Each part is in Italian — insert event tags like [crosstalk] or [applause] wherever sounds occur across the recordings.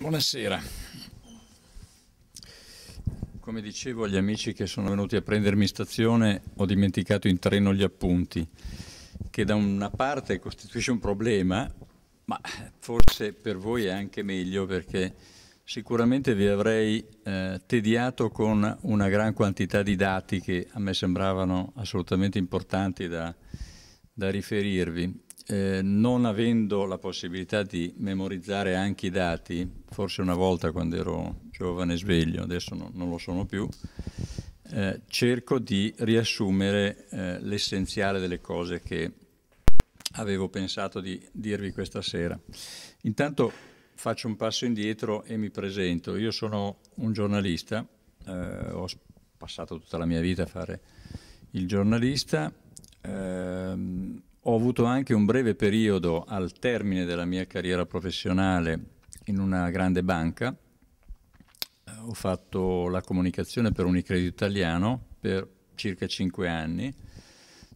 Buonasera. Come dicevo agli amici che sono venuti a prendermi in stazione, ho dimenticato in treno gli appunti, che da una parte costituisce un problema, ma forse per voi è anche meglio perché sicuramente vi avrei eh, tediato con una gran quantità di dati che a me sembravano assolutamente importanti da, da riferirvi eh, non avendo la possibilità di memorizzare anche i dati, forse una volta quando ero giovane sveglio, adesso no, non lo sono più, eh, cerco di riassumere eh, l'essenziale delle cose che avevo pensato di dirvi questa sera. Intanto faccio un passo indietro e mi presento. Io sono un giornalista, eh, ho passato tutta la mia vita a fare il giornalista. Ehm, ho avuto anche un breve periodo al termine della mia carriera professionale in una grande banca. Eh, ho fatto la comunicazione per Unicredito Italiano per circa cinque anni,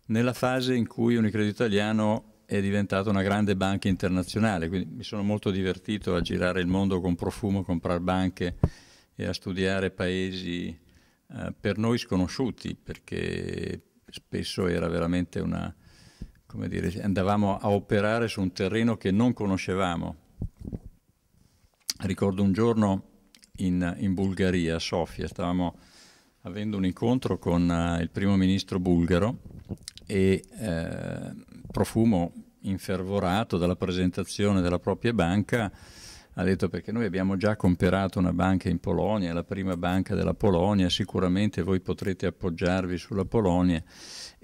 nella fase in cui Unicredito Italiano è diventata una grande banca internazionale, quindi mi sono molto divertito a girare il mondo con profumo, a comprare banche e a studiare paesi eh, per noi sconosciuti, perché spesso era veramente una, come dire, andavamo a operare su un terreno che non conoscevamo. Ricordo un giorno in, in Bulgaria, a Sofia, stavamo avendo un incontro con uh, il primo ministro bulgaro e eh, Profumo, infervorato dalla presentazione della propria banca, ha detto perché noi abbiamo già comperato una banca in Polonia, la prima banca della Polonia, sicuramente voi potrete appoggiarvi sulla Polonia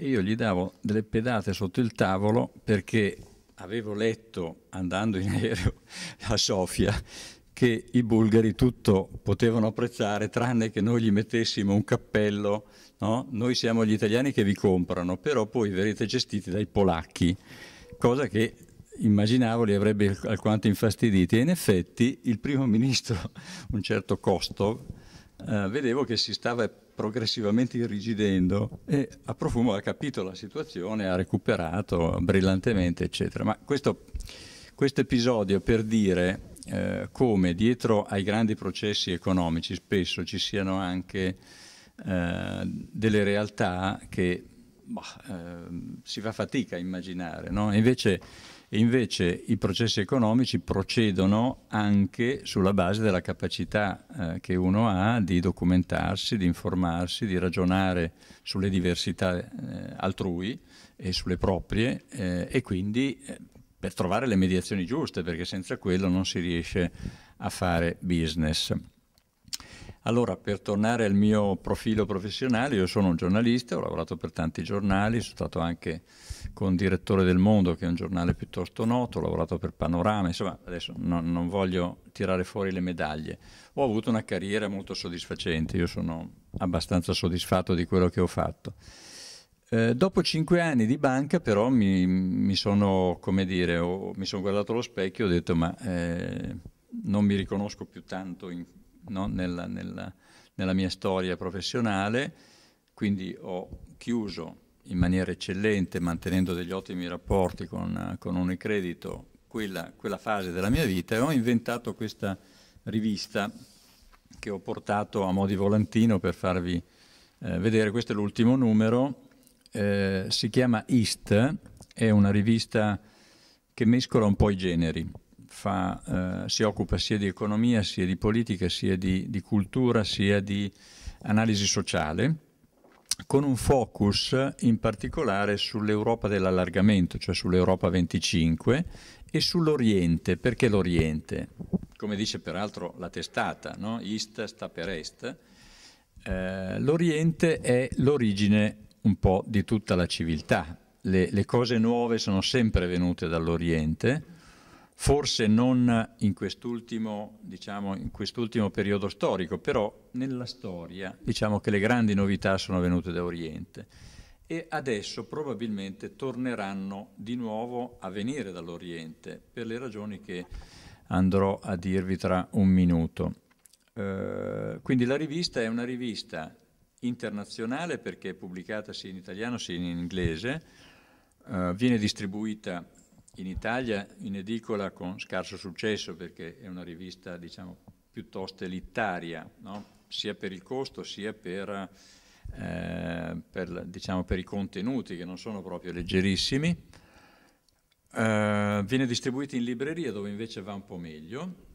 e io gli davo delle pedate sotto il tavolo perché avevo letto, andando in aereo [laughs] a Sofia, che i bulgari tutto potevano apprezzare tranne che noi gli mettessimo un cappello. No? Noi siamo gli italiani che vi comprano, però poi verrete gestiti dai polacchi, cosa che immaginavo li avrebbe alquanto infastiditi. E in effetti il primo ministro, [laughs] un certo Kostov, eh, vedevo che si stava progressivamente irrigidendo e a profumo ha capito la situazione, ha recuperato brillantemente, eccetera. Ma questo episodio per dire eh, come dietro ai grandi processi economici spesso ci siano anche eh, delle realtà che boh, eh, si fa fatica a immaginare, no? invece e invece i processi economici procedono anche sulla base della capacità eh, che uno ha di documentarsi, di informarsi, di ragionare sulle diversità eh, altrui e sulle proprie eh, e quindi eh, per trovare le mediazioni giuste, perché senza quello non si riesce a fare business. Allora, per tornare al mio profilo professionale, io sono un giornalista, ho lavorato per tanti giornali, sono stato anche con Direttore del Mondo, che è un giornale piuttosto noto, ho lavorato per Panorama, insomma adesso no, non voglio tirare fuori le medaglie. Ho avuto una carriera molto soddisfacente, io sono abbastanza soddisfatto di quello che ho fatto. Eh, dopo cinque anni di banca però mi, mi sono, come dire, ho, mi sono guardato allo specchio e ho detto ma eh, non mi riconosco più tanto in, no, nella, nella, nella mia storia professionale, quindi ho chiuso in maniera eccellente, mantenendo degli ottimi rapporti con, con Unicredito, quella, quella, fase della mia vita e ho inventato questa rivista che ho portato a mo' di volantino per farvi eh, vedere. Questo è l'ultimo numero, eh, si chiama East, è una rivista che mescola un po' i generi. Fa, eh, si occupa sia di economia, sia di politica, sia di, di cultura, sia di analisi sociale con un focus in particolare sull'Europa dell'allargamento, cioè sull'Europa 25 e sull'Oriente. Perché l'Oriente? Come dice peraltro la testata, no? East sta per Est. Eh, L'Oriente è l'origine un po' di tutta la civiltà. Le, le cose nuove sono sempre venute dall'Oriente forse non in quest'ultimo, diciamo, in periodo storico, però nella storia diciamo che le grandi novità sono venute da Oriente e adesso probabilmente torneranno di nuovo a venire dall'Oriente per le ragioni che andrò a dirvi tra un minuto. Eh, quindi la rivista è una rivista internazionale perché è pubblicata sia in italiano sia in inglese, eh, viene distribuita in Italia in edicola con scarso successo perché è una rivista diciamo, piuttosto elitaria, no? sia per il costo sia per, eh, per, diciamo, per, i contenuti che non sono proprio leggerissimi. Eh, viene distribuita in libreria dove invece va un po' meglio,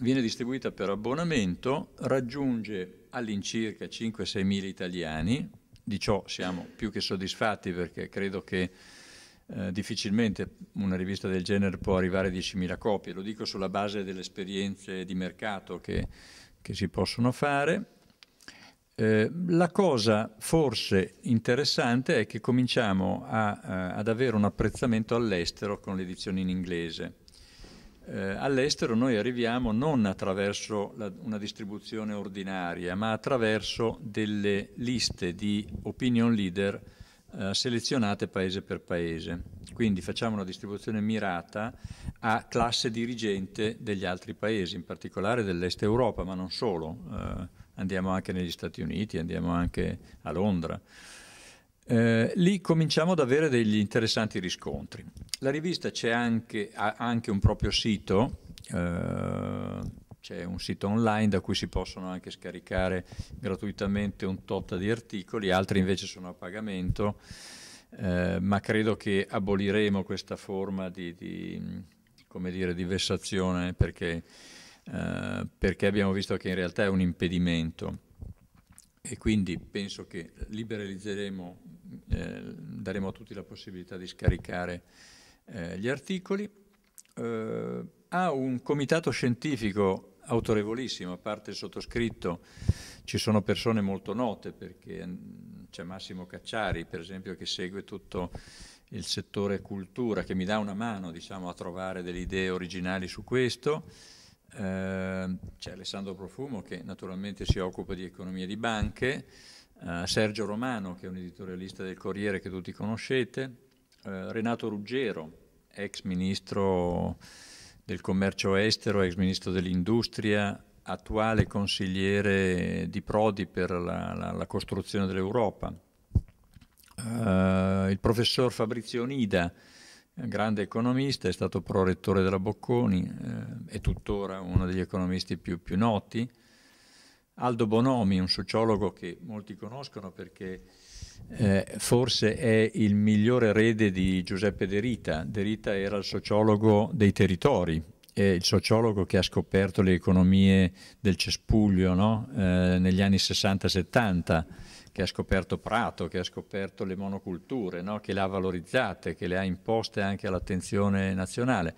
viene distribuita per abbonamento, raggiunge all'incirca 5-6 mila italiani, di ciò siamo più che soddisfatti perché credo che eh, difficilmente una rivista del genere può arrivare a 10.000 copie, lo dico sulla base delle esperienze di mercato che, che si possono fare. Eh, la cosa forse interessante è che cominciamo a, a, eh, ad avere un apprezzamento all'estero con le edizioni in inglese. Eh, all'estero noi arriviamo non attraverso la, una distribuzione ordinaria, ma attraverso delle liste di opinion leader eh, selezionate paese per paese. Quindi facciamo una distribuzione mirata a classe dirigente degli altri paesi, in particolare dell'Est Europa, ma non solo. Eh, andiamo anche negli Stati Uniti, andiamo anche a Londra. Eh, lì cominciamo ad avere degli interessanti riscontri. La rivista anche, ha anche un proprio sito eh, c'è un sito online da cui si possono anche scaricare gratuitamente un tot di articoli, altri invece sono a pagamento, eh, ma credo che aboliremo questa forma di, di, dire, di vessazione perché, eh, perché abbiamo visto che in realtà è un impedimento e quindi penso che liberalizzeremo, eh, daremo a tutti la possibilità di scaricare eh, gli articoli. Eh, ha un comitato scientifico autorevolissimo, a parte il sottoscritto ci sono persone molto note, perché mm, c'è Massimo Cacciari, per esempio, che segue tutto il settore cultura, che mi dà una mano diciamo, a trovare delle idee originali su questo. Eh, c'è Alessandro Profumo che naturalmente si occupa di economia di banche, eh, Sergio Romano che è un editorialista del Corriere che tutti conoscete, eh, Renato Ruggero, ex ministro del commercio estero, ex ministro dell'industria, attuale consigliere di Prodi per la, la, la costruzione dell'Europa. Uh, il professor Fabrizio Nida, grande economista, è stato prorettore della Bocconi, eh, è tuttora uno degli economisti più, più noti. Aldo Bonomi, un sociologo che molti conoscono perché eh, forse è il migliore erede di Giuseppe Derita. Derita era il sociologo dei territori, eh, il sociologo che ha scoperto le economie del cespuglio no? eh, negli anni 60-70, che ha scoperto Prato, che ha scoperto le monoculture, no? che le ha valorizzate, che le ha imposte anche all'attenzione nazionale.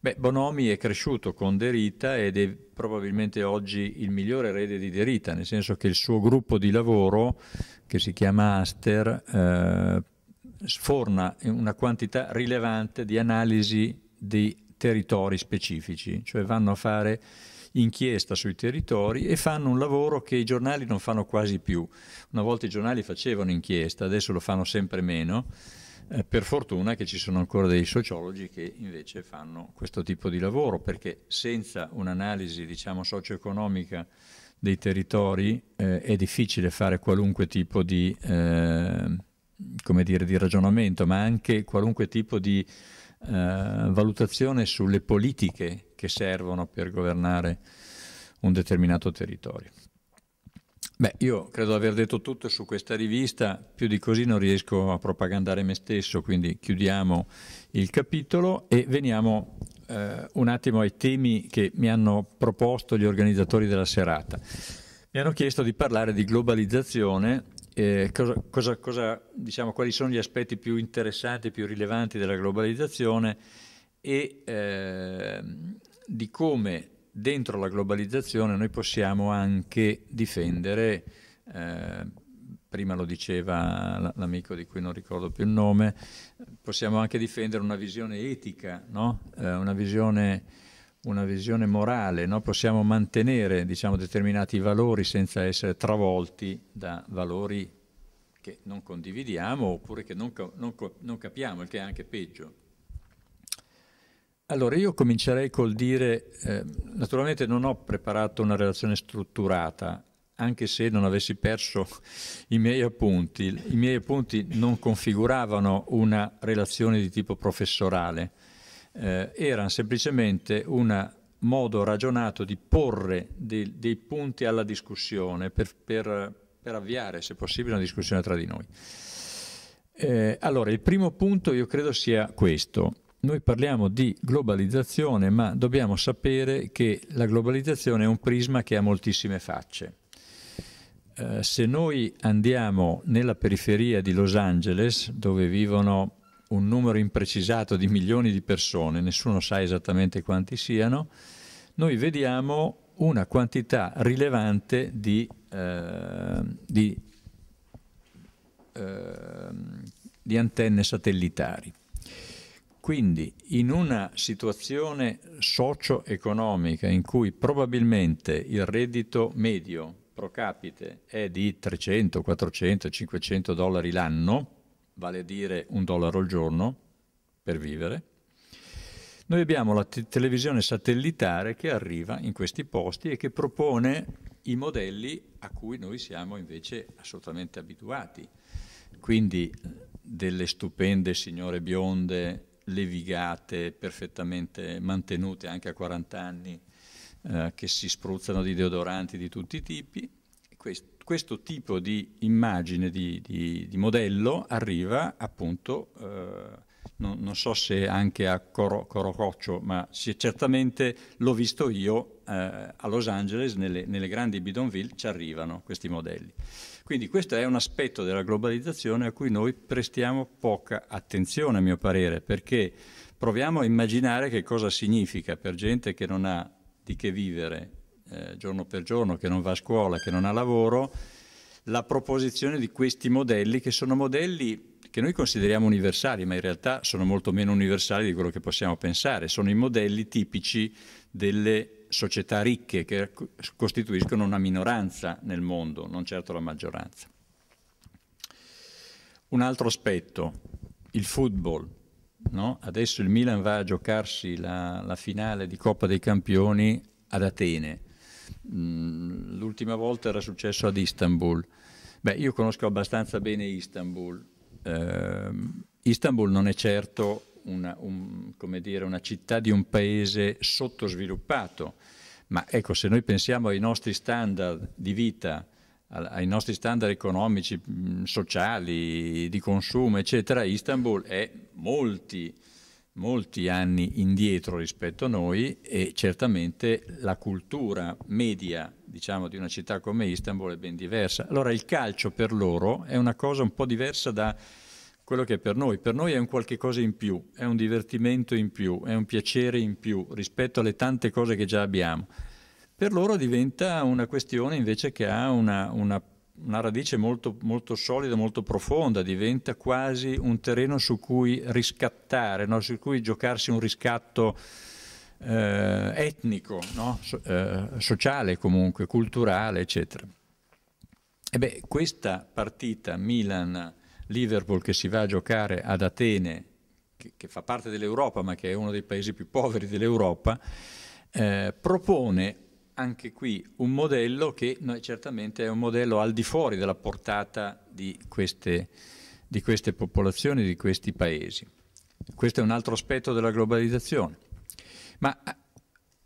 Beh, Bonomi è cresciuto con Derita ed è probabilmente oggi il migliore erede di Derita, nel senso che il suo gruppo di lavoro, che si chiama Aster, eh, sforna una quantità rilevante di analisi di territori specifici, cioè vanno a fare inchiesta sui territori e fanno un lavoro che i giornali non fanno quasi più. Una volta i giornali facevano inchiesta, adesso lo fanno sempre meno. Eh, per fortuna che ci sono ancora dei sociologi che invece fanno questo tipo di lavoro, perché senza un'analisi diciamo, socio-economica dei territori eh, è difficile fare qualunque tipo di, eh, dire, di ragionamento, ma anche qualunque tipo di eh, valutazione sulle politiche che servono per governare un determinato territorio. Beh, io credo di aver detto tutto su questa rivista, più di così non riesco a propagandare me stesso, quindi chiudiamo il capitolo e veniamo eh, un attimo ai temi che mi hanno proposto gli organizzatori della serata. Mi hanno chiesto di parlare di globalizzazione eh, cosa, cosa, cosa, diciamo, quali sono gli aspetti più interessanti, più rilevanti della globalizzazione e eh, di come dentro la globalizzazione noi possiamo anche difendere, eh, prima lo diceva l'amico di cui non ricordo più il nome, possiamo anche difendere una visione etica, no? Eh, una visione una visione morale, no? possiamo mantenere diciamo, determinati valori senza essere travolti da valori che non condividiamo oppure che non, non, non capiamo, il che è anche peggio. Allora io comincerei col dire, eh, naturalmente non ho preparato una relazione strutturata, anche se non avessi perso i miei appunti, i miei appunti non configuravano una relazione di tipo professorale, eh, erano semplicemente un modo ragionato di porre dei, dei punti alla discussione per, per, per, avviare, se possibile, una discussione tra di noi. Eh, allora, il primo punto io credo sia questo. Noi parliamo di globalizzazione, ma dobbiamo sapere che la globalizzazione è un prisma che ha moltissime facce. Eh, se noi andiamo nella periferia di Los Angeles, dove vivono un numero imprecisato di milioni di persone, nessuno sa esattamente quanti siano, noi vediamo una quantità rilevante di, eh, di, eh, di, antenne satellitari. Quindi in una situazione socio-economica in cui probabilmente il reddito medio pro capite è di 300, 400, 500 dollari l'anno, vale a dire un dollaro al giorno per vivere, noi abbiamo la te televisione satellitare che arriva in questi posti e che propone i modelli a cui noi siamo invece assolutamente abituati. Quindi delle stupende signore bionde, levigate, perfettamente mantenute anche a 40 anni, eh, che si spruzzano di deodoranti di tutti i tipi. Quest questo tipo di immagine, di, di, di modello arriva appunto, eh, non, non, so se anche a Coro, Corococcio, ma sì, certamente l'ho visto io eh, a Los Angeles, nelle, nelle grandi bidonville ci arrivano questi modelli. Quindi questo è un aspetto della globalizzazione a cui noi prestiamo poca attenzione, a mio parere, perché proviamo a immaginare che cosa significa per gente che non ha di che vivere eh, giorno per giorno, che non va a scuola, che non ha lavoro, la proposizione di questi modelli che sono modelli che noi consideriamo universali, ma in realtà sono molto meno universali di quello che possiamo pensare, sono i modelli tipici delle società ricche che costituiscono una minoranza nel mondo, non certo la maggioranza. Un altro aspetto, il football. No? Adesso il Milan va a giocarsi la, la finale di Coppa dei Campioni ad Atene Mm, l'ultima volta era successo ad Istanbul. Beh, io conosco abbastanza bene Istanbul. Eh, Istanbul non è certo una, un, dire, una città di un paese sottosviluppato, ma ecco, se noi pensiamo ai nostri standard di vita, ai nostri standard economici, mm, sociali, di consumo, eccetera, Istanbul è molti molti anni indietro rispetto a noi e certamente la cultura media diciamo, di una città come Istanbul è ben diversa. Allora il calcio per loro è una cosa un po' diversa da quello che è per noi. Per noi è un qualche cosa in più, è un divertimento in più, è un piacere in più rispetto alle tante cose che già abbiamo. Per loro diventa una questione invece che ha una, una una radice molto, molto, solida, molto profonda, diventa quasi un terreno su cui riscattare, no? su cui giocarsi un riscatto eh, etnico, no? so, eh, sociale comunque, culturale, eccetera. E beh, questa partita Milan-Liverpool che si va a giocare ad Atene, che, che fa parte dell'Europa ma che è uno dei paesi più poveri dell'Europa, eh, propone anche qui un modello che no, certamente è un modello al di fuori della portata di queste, di queste popolazioni, di questi paesi. Questo è un altro aspetto della globalizzazione. Ma eh,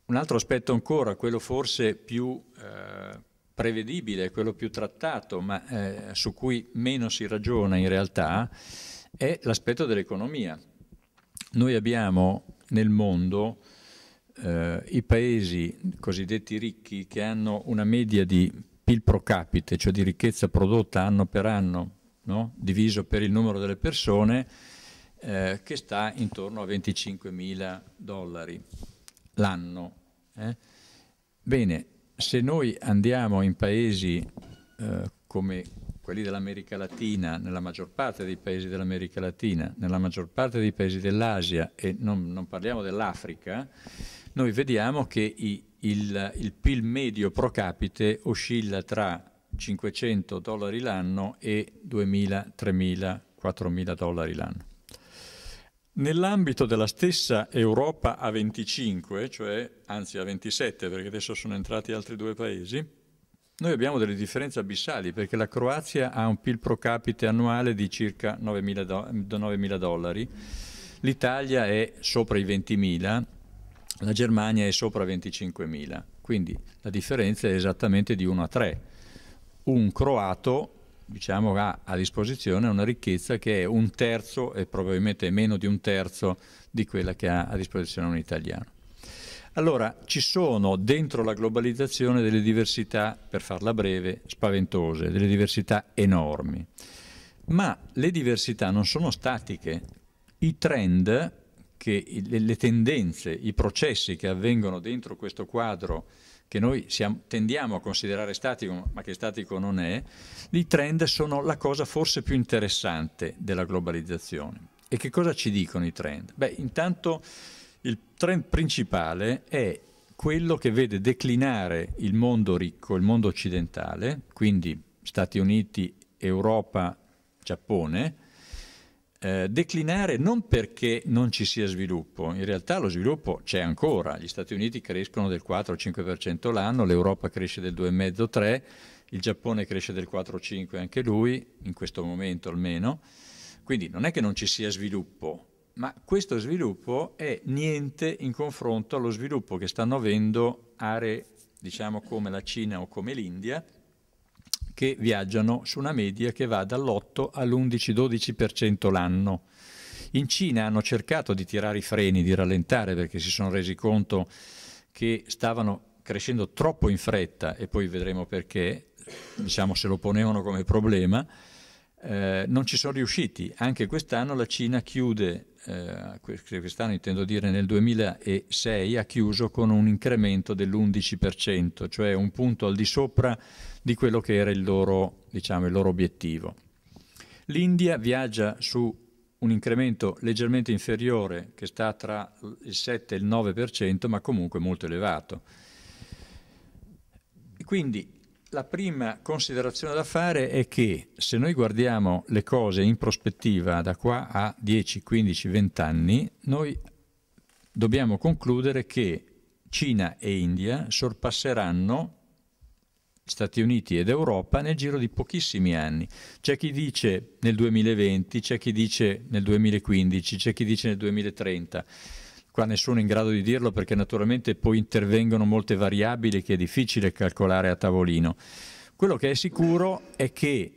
un altro aspetto ancora, quello forse più eh, prevedibile, quello più trattato, ma eh, su cui meno si ragiona in realtà, è l'aspetto dell'economia. Noi abbiamo nel mondo eh, i paesi cosiddetti ricchi che hanno una media di PIL pro capite, cioè di ricchezza prodotta anno per anno, no? diviso per il numero delle persone, eh, che sta intorno a 25 mila dollari l'anno. Eh? Bene, se noi andiamo in paesi eh, come quelli dell'America Latina, nella maggior parte dei paesi dell'America Latina, nella maggior parte dei paesi dell'Asia e non, non parliamo dell'Africa, noi vediamo che i, il, il, PIL medio pro capite oscilla tra 500 dollari l'anno e 2.000, 3.000, 4.000 dollari l'anno. Nell'ambito della stessa Europa a 25, cioè anzi a 27 perché adesso sono entrati altri due paesi, noi abbiamo delle differenze abissali perché la Croazia ha un PIL pro capite annuale di circa 9.000 dollari, l'Italia è sopra i 20.000 la Germania è sopra 25.000, quindi la differenza è esattamente di 1 a 3. Un croato diciamo, ha a disposizione una ricchezza che è un terzo e probabilmente meno di un terzo di quella che ha a disposizione un italiano. Allora, ci sono dentro la globalizzazione delle diversità, per farla breve, spaventose, delle diversità enormi. Ma le diversità non sono statiche, i trend che le, le tendenze, i processi che avvengono dentro questo quadro che noi siamo, tendiamo a considerare statico, ma che statico non è, i trend sono la cosa forse più interessante della globalizzazione. E che cosa ci dicono i trend? Beh, intanto il trend principale è quello che vede declinare il mondo ricco, il mondo occidentale, quindi Stati Uniti, Europa, Giappone, eh, declinare non perché non ci sia sviluppo, in realtà lo sviluppo c'è ancora, gli Stati Uniti crescono del 4-5% l'anno, l'Europa cresce del 2,5-3%, il Giappone cresce del 4-5% anche lui, in questo momento almeno, quindi non è che non ci sia sviluppo, ma questo sviluppo è niente in confronto allo sviluppo che stanno avendo aree diciamo come la Cina o come l'India, che viaggiano su una media che va dall'8 all'11-12% l'anno. In Cina hanno cercato di tirare i freni, di rallentare perché si sono resi conto che stavano crescendo troppo in fretta e poi vedremo perché, diciamo se lo ponevano come problema, eh, non ci sono riusciti. Anche quest'anno la Cina chiude, eh, quest'anno intendo dire nel 2006, ha chiuso con un incremento dell'11%, cioè un punto al di sopra di quello che era il loro, diciamo, il loro obiettivo. L'India viaggia su un incremento leggermente inferiore che sta tra il 7 e il 9%, ma comunque molto elevato. Quindi la prima considerazione da fare è che se noi guardiamo le cose in prospettiva da qua a 10, 15, 20 anni, noi dobbiamo concludere che Cina e India sorpasseranno Stati Uniti ed Europa nel giro di pochissimi anni. C'è chi dice nel 2020, c'è chi dice nel 2015, c'è chi dice nel 2030 qua nessuno è in grado di dirlo perché naturalmente poi intervengono molte variabili che è difficile calcolare a tavolino. Quello che è sicuro è che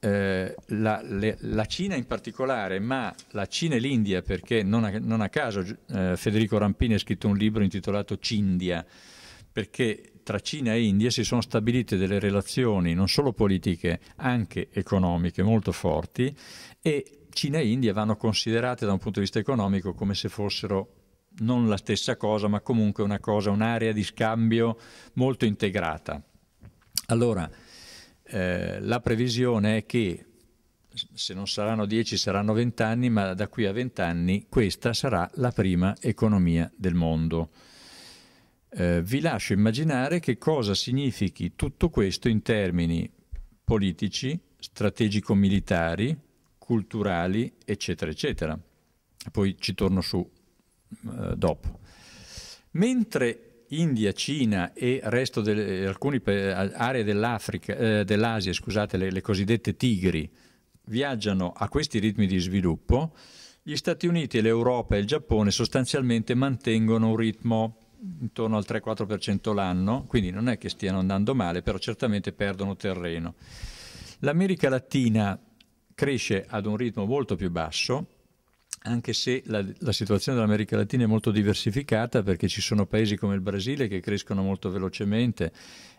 eh, la, le, la, Cina in particolare, ma la Cina e l'India, perché non a, non a caso eh, Federico Rampini ha scritto un libro intitolato Cindia, perché tra Cina e India si sono stabilite delle relazioni non solo politiche, anche economiche molto forti e Cina e India vanno considerate da un punto di vista economico come se fossero non la stessa cosa, ma comunque una cosa, un'area di scambio molto integrata. Allora, eh, la previsione è che se non saranno 10 saranno 20 anni, ma da qui a 20 anni questa sarà la prima economia del mondo. Eh, vi lascio immaginare che cosa significhi tutto questo in termini politici, strategico-militari, culturali, eccetera, eccetera. Poi ci torno su eh, dopo. Mentre India, Cina e resto delle, alcune aree eh, dell'Asia, eh, dell scusate, le, le cosiddette tigri, viaggiano a questi ritmi di sviluppo, gli Stati Uniti, l'Europa e il Giappone sostanzialmente mantengono un ritmo intorno al 3-4% l'anno, quindi non è che stiano andando male, però certamente perdono terreno. L'America Latina cresce ad un ritmo molto più basso, anche se la, la situazione dell'America Latina è molto diversificata perché ci sono paesi come il Brasile che crescono molto velocemente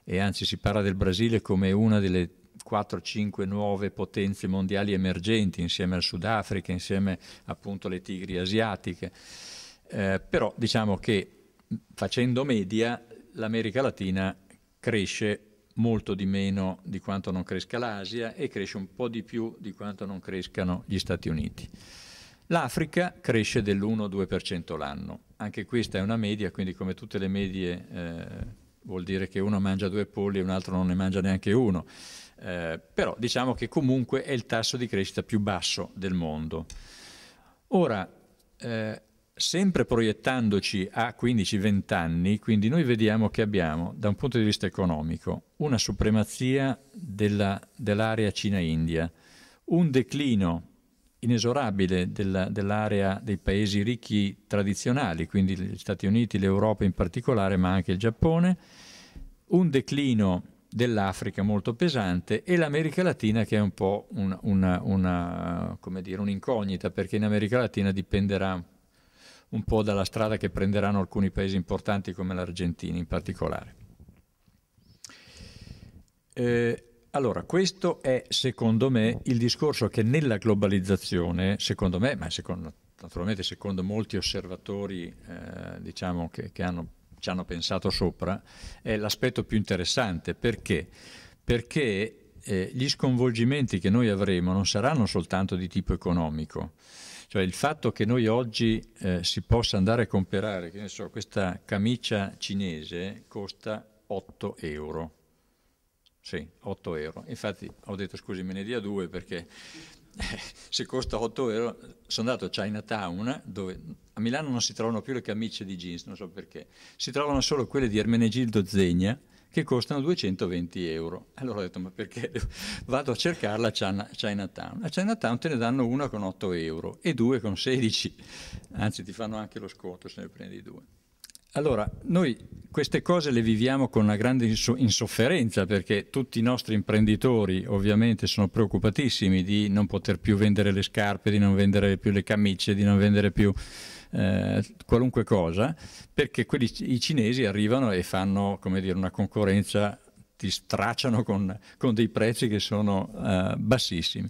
e anzi si parla del Brasile come una delle 4-5 nuove potenze mondiali emergenti insieme al Sudafrica, insieme appunto alle tigri asiatiche. Eh, però diciamo che facendo media l'America Latina cresce molto di meno di quanto non cresca l'Asia e cresce un po' di più di quanto non crescano gli Stati Uniti. L'Africa cresce dell'1-2% l'anno, anche questa è una media, quindi come tutte le medie eh, vuol dire che uno mangia due polli e un altro non ne mangia neanche uno, eh, però diciamo che comunque è il tasso di crescita più basso del mondo. Ora, eh, sempre proiettandoci a 15-20 anni, quindi noi vediamo che abbiamo, da un punto di vista economico, una supremazia dell'area Cina-India, un declino inesorabile della, dell'area dei paesi ricchi tradizionali, quindi gli Stati Uniti, l'Europa in particolare, ma anche il Giappone, un declino dell'Africa molto pesante e l'America Latina che è un po' un, una, una, dire, un'incognita perché in America Latina dipenderà un po' dalla strada che prenderanno alcuni paesi importanti come l'Argentina in particolare. Eh, allora, questo è secondo me il discorso che nella globalizzazione, secondo me, ma secondo, naturalmente secondo molti osservatori eh, diciamo che, che hanno, ci hanno pensato sopra, è l'aspetto più interessante. Perché? Perché eh, gli sconvolgimenti che noi avremo non saranno soltanto di tipo economico. Cioè il fatto che noi oggi eh, si possa andare a comprare, che ne so, questa camicia cinese costa 8 euro sì, 8 euro. Infatti ho detto scusi me ne dia due perché eh, se costa 8 euro sono andato a Chinatown dove a Milano non si trovano più le camicie di jeans, non so perché, si trovano solo quelle di Ermenegildo Zegna che costano 220 euro. Allora ho detto ma perché vado a cercarla a China, Chinatown? A Chinatown te ne danno una con 8 euro e due con 16, anzi ti fanno anche lo sconto se ne prendi due. Allora, noi queste cose le viviamo con una grande insofferenza perché tutti i nostri imprenditori ovviamente sono preoccupatissimi di non poter più vendere le scarpe, di non vendere più le camicie, di non vendere più eh, qualunque cosa, perché quelli, i cinesi arrivano e fanno dire, una concorrenza, ti stracciano con, con dei prezzi che sono eh, bassissimi.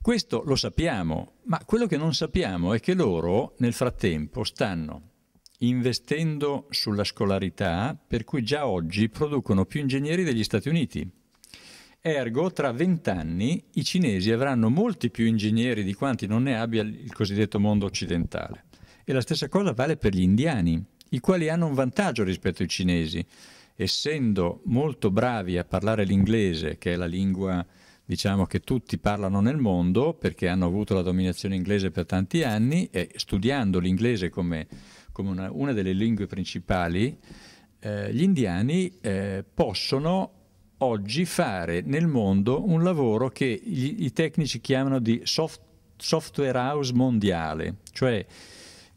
Questo lo sappiamo, ma quello che non sappiamo è che loro nel frattempo stanno investendo sulla scolarità, per cui già oggi producono più ingegneri degli Stati Uniti. Ergo, tra vent'anni i cinesi avranno molti più ingegneri di quanti non ne abbia il cosiddetto mondo occidentale. E la stessa cosa vale per gli indiani, i quali hanno un vantaggio rispetto ai cinesi, essendo molto bravi a parlare l'inglese, che è la lingua diciamo, che tutti parlano nel mondo, perché hanno avuto la dominazione inglese per tanti anni, e studiando l'inglese come come una, una delle lingue principali, eh, gli indiani eh, possono oggi fare nel mondo un lavoro che gli, i tecnici chiamano di soft, software house mondiale, cioè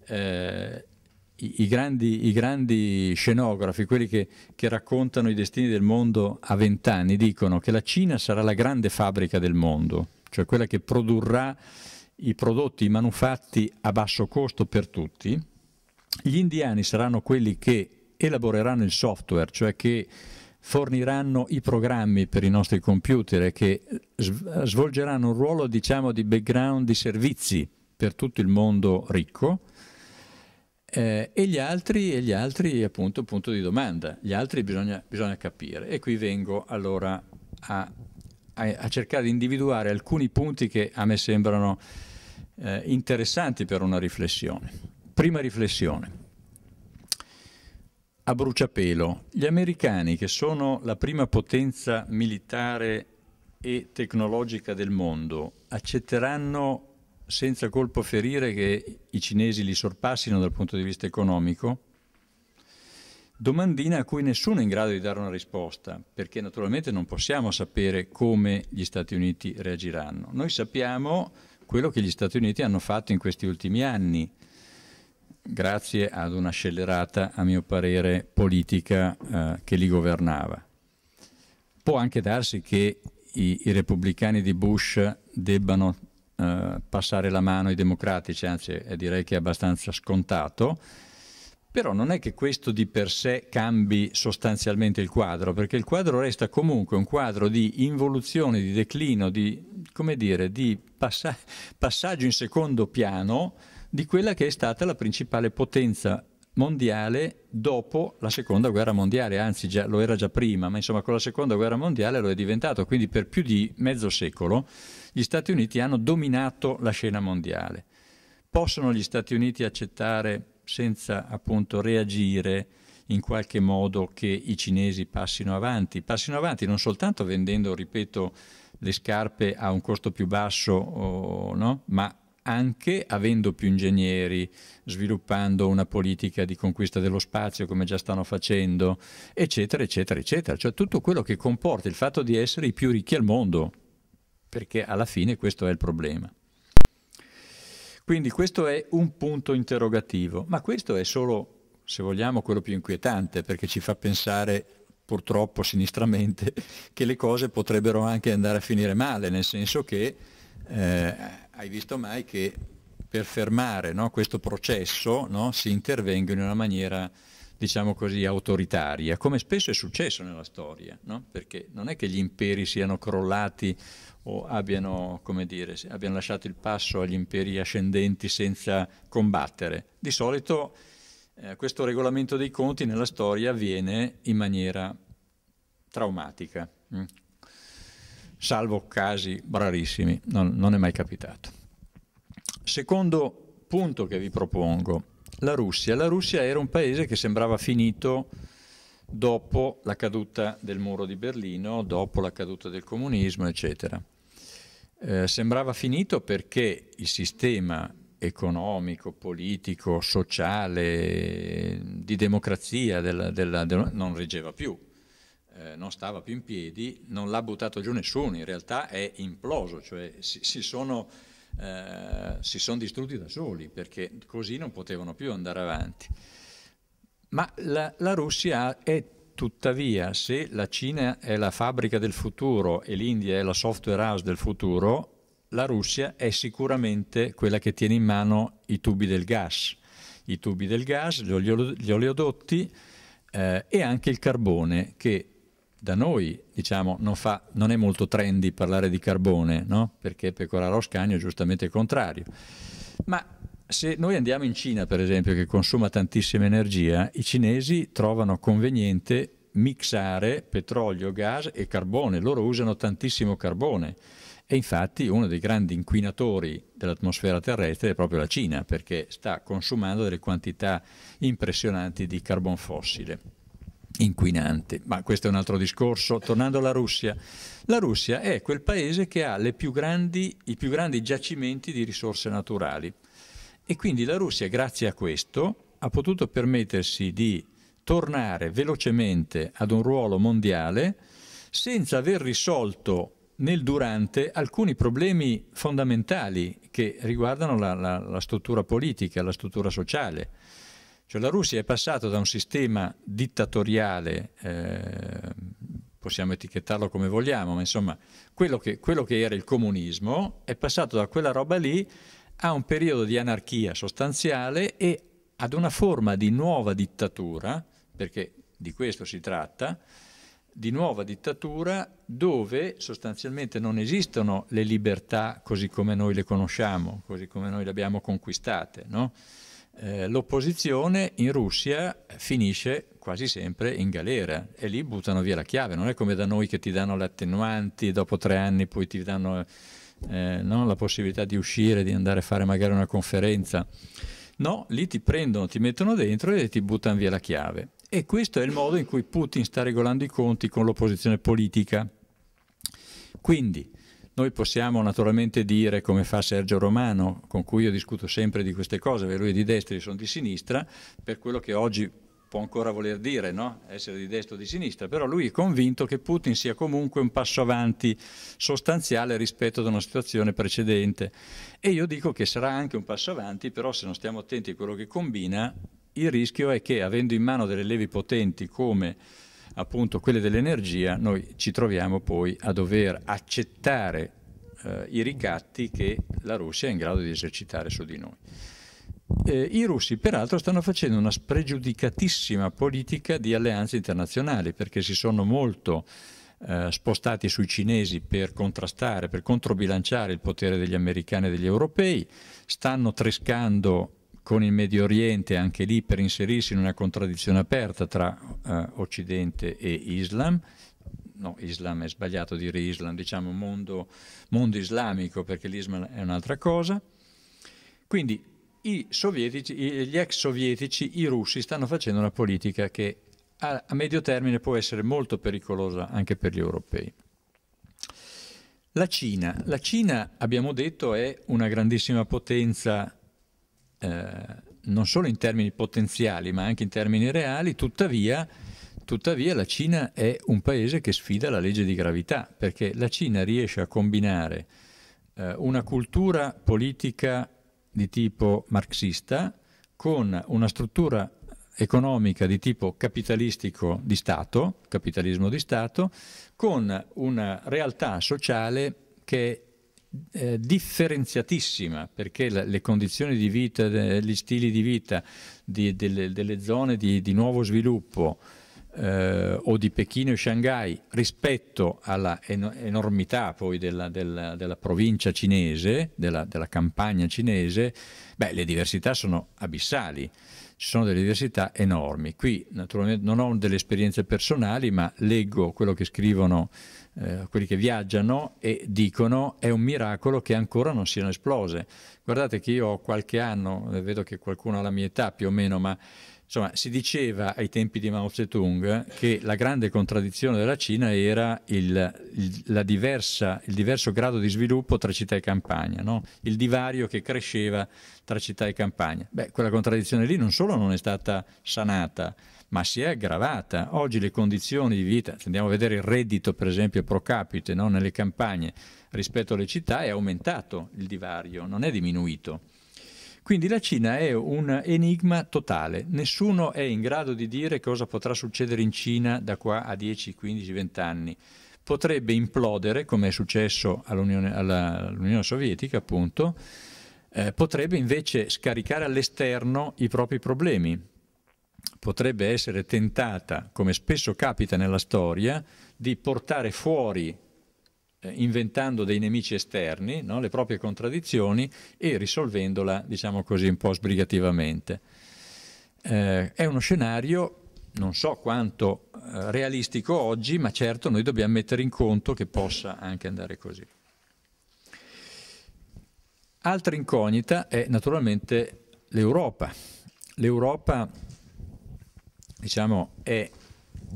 eh, i, i, grandi, i, grandi, scenografi, quelli che, che, raccontano i destini del mondo a vent'anni, dicono che la Cina sarà la grande fabbrica del mondo, cioè quella che produrrà i prodotti, i manufatti a basso costo per tutti gli indiani saranno quelli che elaboreranno il software, cioè che forniranno i programmi per i nostri computer e che svolgeranno un ruolo diciamo, di background di servizi per tutto il mondo ricco eh, e, gli altri, e gli altri appunto punto di domanda, gli altri bisogna, bisogna capire e qui vengo allora a, a, a, cercare di individuare alcuni punti che a me sembrano eh, interessanti per una riflessione. Prima riflessione. A bruciapelo, gli americani che sono la prima potenza militare e tecnologica del mondo accetteranno senza colpo ferire che i cinesi li sorpassino dal punto di vista economico? Domandina a cui nessuno è in grado di dare una risposta, perché naturalmente non possiamo sapere come gli Stati Uniti reagiranno. Noi sappiamo quello che gli Stati Uniti hanno fatto in questi ultimi anni, grazie ad una scellerata, a mio parere, politica eh, che li governava. Può anche darsi che i, i repubblicani di Bush debbano eh, passare la mano ai democratici, anzi eh, direi che è abbastanza scontato, però non è che questo di per sé cambi sostanzialmente il quadro, perché il quadro resta comunque un quadro di involuzione, di declino, di, dire, di passa passaggio in secondo piano di quella che è stata la principale potenza mondiale dopo la seconda guerra mondiale, anzi già, lo era già prima, ma insomma con la seconda guerra mondiale lo è diventato, quindi per più di mezzo secolo gli Stati Uniti hanno dominato la scena mondiale. Possono gli Stati Uniti accettare senza appunto reagire in qualche modo che i cinesi passino avanti, passino avanti non soltanto vendendo, ripeto, le scarpe a un costo più basso, oh, no? ma anche avendo più ingegneri, sviluppando una politica di conquista dello spazio come già stanno facendo, eccetera, eccetera, eccetera. Cioè tutto quello che comporta il fatto di essere i più ricchi al mondo, perché alla fine questo è il problema. Quindi questo è un punto interrogativo, ma questo è solo, se vogliamo, quello più inquietante, perché ci fa pensare purtroppo sinistramente [laughs] che le cose potrebbero anche andare a finire male, nel senso che eh, hai visto mai che per fermare no, questo processo no, si intervenga in una maniera diciamo così, autoritaria, come spesso è successo nella storia, no? perché non è che gli imperi siano crollati o abbiano, dire, abbiano lasciato il passo agli imperi ascendenti senza combattere. Di solito eh, questo regolamento dei conti nella storia avviene in maniera traumatica, mm? salvo casi rarissimi, non, non è mai capitato. Secondo punto che vi propongo, la Russia. La Russia era un paese che sembrava finito dopo la caduta del muro di Berlino, dopo la caduta del comunismo, eccetera. Eh, sembrava finito perché il sistema economico, politico, sociale, di democrazia della, della, della, non reggeva più eh, non stava più in piedi, non l'ha buttato giù nessuno, in realtà è imploso, cioè si, si sono... Eh, si sono distrutti da soli perché così non potevano più andare avanti. Ma la, la, Russia è tuttavia, se la Cina è la fabbrica del futuro e l'India è la software house del futuro, la Russia è sicuramente quella che tiene in mano i tubi del gas, i tubi del gas, gli, gli oleodotti eh, e anche il carbone che da noi diciamo, non, fa, non, è molto trendy parlare di carbone, no? perché Pecoraro Scagno è giustamente il contrario. Ma se noi andiamo in Cina, per esempio, che consuma tantissima energia, eh, i cinesi trovano conveniente mixare petrolio, gas e carbone, loro usano tantissimo carbone. E infatti uno dei grandi inquinatori dell'atmosfera terrestre è proprio la Cina, perché sta consumando delle quantità impressionanti di carbon fossile inquinante. Ma questo è un altro discorso. Tornando alla Russia, la Russia è quel paese che ha più grandi, i più grandi giacimenti di risorse naturali e quindi la Russia, grazie a questo, ha potuto permettersi di tornare velocemente ad un ruolo mondiale senza aver risolto nel durante alcuni problemi fondamentali che riguardano la, la, la struttura politica, la struttura sociale cioè la Russia è passata da un sistema dittatoriale, eh, possiamo etichettarlo come vogliamo, ma insomma quello che, quello che era il comunismo è passato da quella roba lì a un periodo di anarchia sostanziale e ad una forma di nuova dittatura, perché di questo si tratta, di nuova dittatura dove sostanzialmente non esistono le libertà così come noi le conosciamo, così come noi le abbiamo conquistate. No? Eh, l'opposizione in Russia finisce quasi sempre in galera e lì buttano via la chiave, non è come da noi che ti danno le attenuanti, dopo tre anni poi ti danno eh, no, la possibilità di uscire, di andare a fare magari una conferenza. No, lì ti prendono, ti mettono dentro e ti buttano via la chiave. E questo è il modo in cui Putin sta regolando i conti con l'opposizione politica. Quindi noi possiamo naturalmente dire, come fa Sergio Romano, con cui io discuto sempre di queste cose, lui è di destra e io sono di sinistra, per quello che oggi può ancora voler dire, no? essere di destra o di sinistra, però lui è convinto che Putin sia comunque un passo avanti sostanziale rispetto ad una situazione precedente. E io dico che sarà anche un passo avanti, però se non stiamo attenti a quello che combina, il rischio è che avendo in mano delle levi potenti come appunto quelle dell'energia, noi ci troviamo poi a dover accettare eh, i ricatti che la Russia è in grado di esercitare su di noi. Eh, I russi peraltro stanno facendo una spregiudicatissima politica di alleanze internazionali perché si sono molto eh, spostati sui cinesi per contrastare, per controbilanciare il potere degli americani e degli europei, stanno trescando con il Medio Oriente, anche lì per inserirsi in una contraddizione aperta tra eh, Occidente e Islam, no, Islam è sbagliato dire Islam, diciamo mondo, mondo islamico perché l'Islam è un'altra cosa. Quindi sovietici, gli ex sovietici, i russi, stanno facendo una politica che a, a medio termine può essere molto pericolosa anche per gli europei. La Cina, la Cina abbiamo detto è una grandissima potenza eh, non solo in termini potenziali ma anche in termini reali, tuttavia, tuttavia la Cina è un paese che sfida la legge di gravità, perché la Cina riesce a combinare eh, una cultura politica di tipo marxista con una struttura economica di tipo capitalistico di Stato, capitalismo di Stato, con una realtà sociale che è eh, differenziatissima perché la, le condizioni di vita, de, gli stili di vita di, delle, delle, zone di, di nuovo sviluppo eh, o di Pechino e Shanghai rispetto alla en enormità poi della, della, della provincia cinese, della, della, campagna cinese, beh, le diversità sono abissali ci sono delle diversità enormi. Qui naturalmente non ho delle esperienze personali, ma leggo quello che scrivono eh, quelli che viaggiano e dicono è un miracolo che ancora non siano esplose. Guardate che io ho qualche anno, eh, vedo che qualcuno ha la mia età più o meno, ma Insomma, si diceva ai tempi di Mao Zedong che la grande contraddizione della Cina era il, il, diversa, il diverso grado di sviluppo tra città e campagna, no? il divario che cresceva tra città e campagna. Beh, quella contraddizione lì non solo non è stata sanata, ma si è aggravata. Oggi le condizioni di vita, andiamo a vedere il reddito per esempio pro capite no? nelle campagne rispetto alle città, è aumentato il divario, non è diminuito. Quindi la Cina è un enigma totale, nessuno è in grado di dire cosa potrà succedere in Cina da qua a 10, 15, 20 anni. Potrebbe implodere, come è successo all'Unione, all'Unione Sovietica, appunto, eh, potrebbe invece scaricare all'esterno i propri problemi, potrebbe essere tentata, come spesso capita nella storia, di portare fuori eh, inventando dei nemici esterni, no? le proprie contraddizioni e risolvendola, diciamo così, un po' sbrigativamente. Eh, è uno scenario, non so quanto eh, realistico oggi, ma certo noi dobbiamo mettere in conto che possa anche andare così. Altra incognita è naturalmente l'Europa. L'Europa, diciamo, è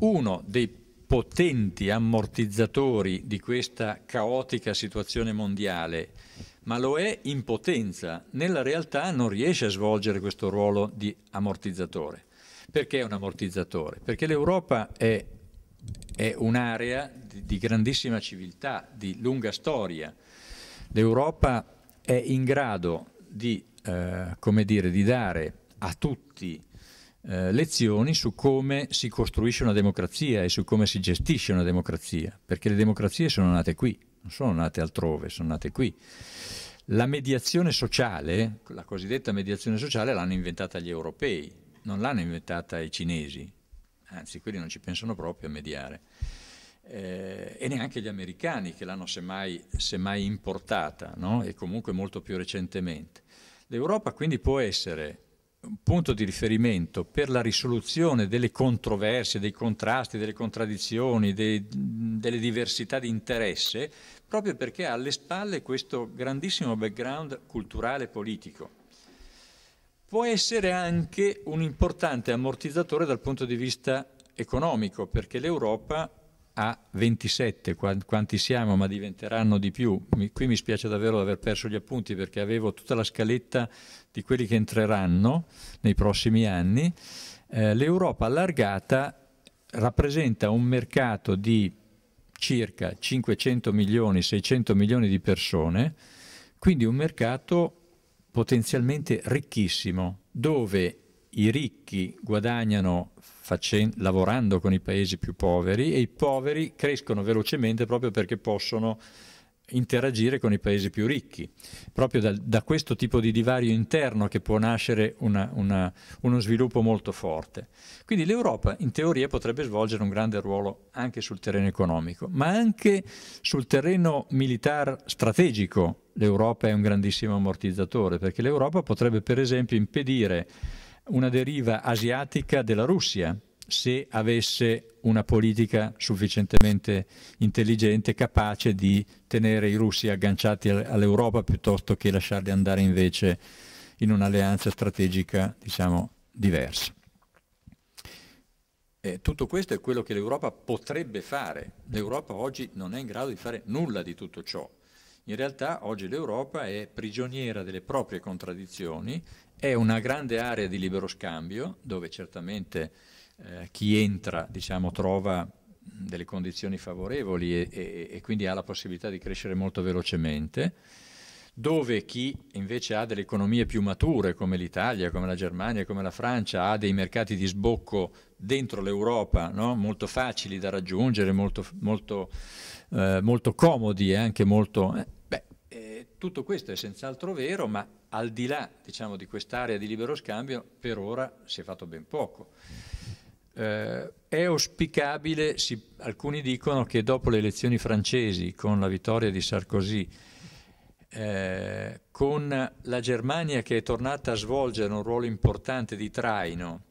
uno dei potenti ammortizzatori di questa caotica situazione mondiale, ma lo è in potenza, nella realtà non riesce a svolgere questo ruolo di ammortizzatore. Perché è un ammortizzatore? Perché l'Europa è, è un'area di, di grandissima civiltà, di lunga storia. L'Europa è in grado di, eh, dire, di dare a tutti eh, lezioni su come si costruisce una democrazia e su come si gestisce una democrazia, perché le democrazie sono nate qui, non sono nate altrove, sono nate qui. La mediazione sociale, la cosiddetta mediazione sociale, l'hanno inventata gli europei, non l'hanno inventata i cinesi, anzi quelli non ci pensano proprio a mediare. Eh, e neanche gli americani che l'hanno semmai, semmai importata no? e comunque molto più recentemente. L'Europa quindi può essere punto di riferimento per la risoluzione delle controversie, dei contrasti, delle contraddizioni, dei, delle diversità di interesse, proprio perché ha alle spalle questo grandissimo background culturale e politico. Può essere anche un importante ammortizzatore dal punto di vista economico, perché l'Europa a 27, quanti siamo, ma diventeranno di più. qui mi spiace davvero aver perso gli appunti perché avevo tutta la scaletta di quelli che entreranno nei prossimi anni. Eh, L'Europa allargata rappresenta un mercato di circa 500 milioni, 600 milioni di persone, quindi un mercato potenzialmente ricchissimo, dove i ricchi guadagnano facendo, lavorando con i paesi più poveri e i poveri crescono velocemente proprio perché possono interagire con i paesi più ricchi. Proprio da, da questo tipo di divario interno che può nascere una, una, uno sviluppo molto forte. Quindi l'Europa in teoria potrebbe svolgere un grande ruolo anche sul terreno economico, ma anche sul terreno militare strategico l'Europa è un grandissimo ammortizzatore, perché l'Europa potrebbe per esempio impedire una deriva asiatica della Russia se avesse una politica sufficientemente intelligente, capace di tenere i russi agganciati all'Europa piuttosto che lasciarli andare invece in un'alleanza strategica, diciamo, diversa. E tutto questo è quello che l'Europa potrebbe fare. L'Europa oggi non è in grado di fare nulla di tutto ciò. In realtà oggi l'Europa è prigioniera delle proprie contraddizioni è una grande area di libero scambio dove certamente eh, chi entra diciamo, trova delle condizioni favorevoli e, e, e, quindi ha la possibilità di crescere molto velocemente, dove chi invece ha delle economie più mature come l'Italia, come la Germania, come la Francia, ha dei mercati di sbocco dentro l'Europa no? molto facili da raggiungere, molto, molto, eh, molto comodi e anche molto... Eh, tutto questo è senz'altro vero, ma al di là diciamo, di quest'area di libero scambio per ora si è fatto ben poco. Eh, è auspicabile, si, alcuni dicono che dopo le elezioni francesi, con la vittoria di Sarkozy, eh, con la Germania che è tornata a svolgere un ruolo importante di traino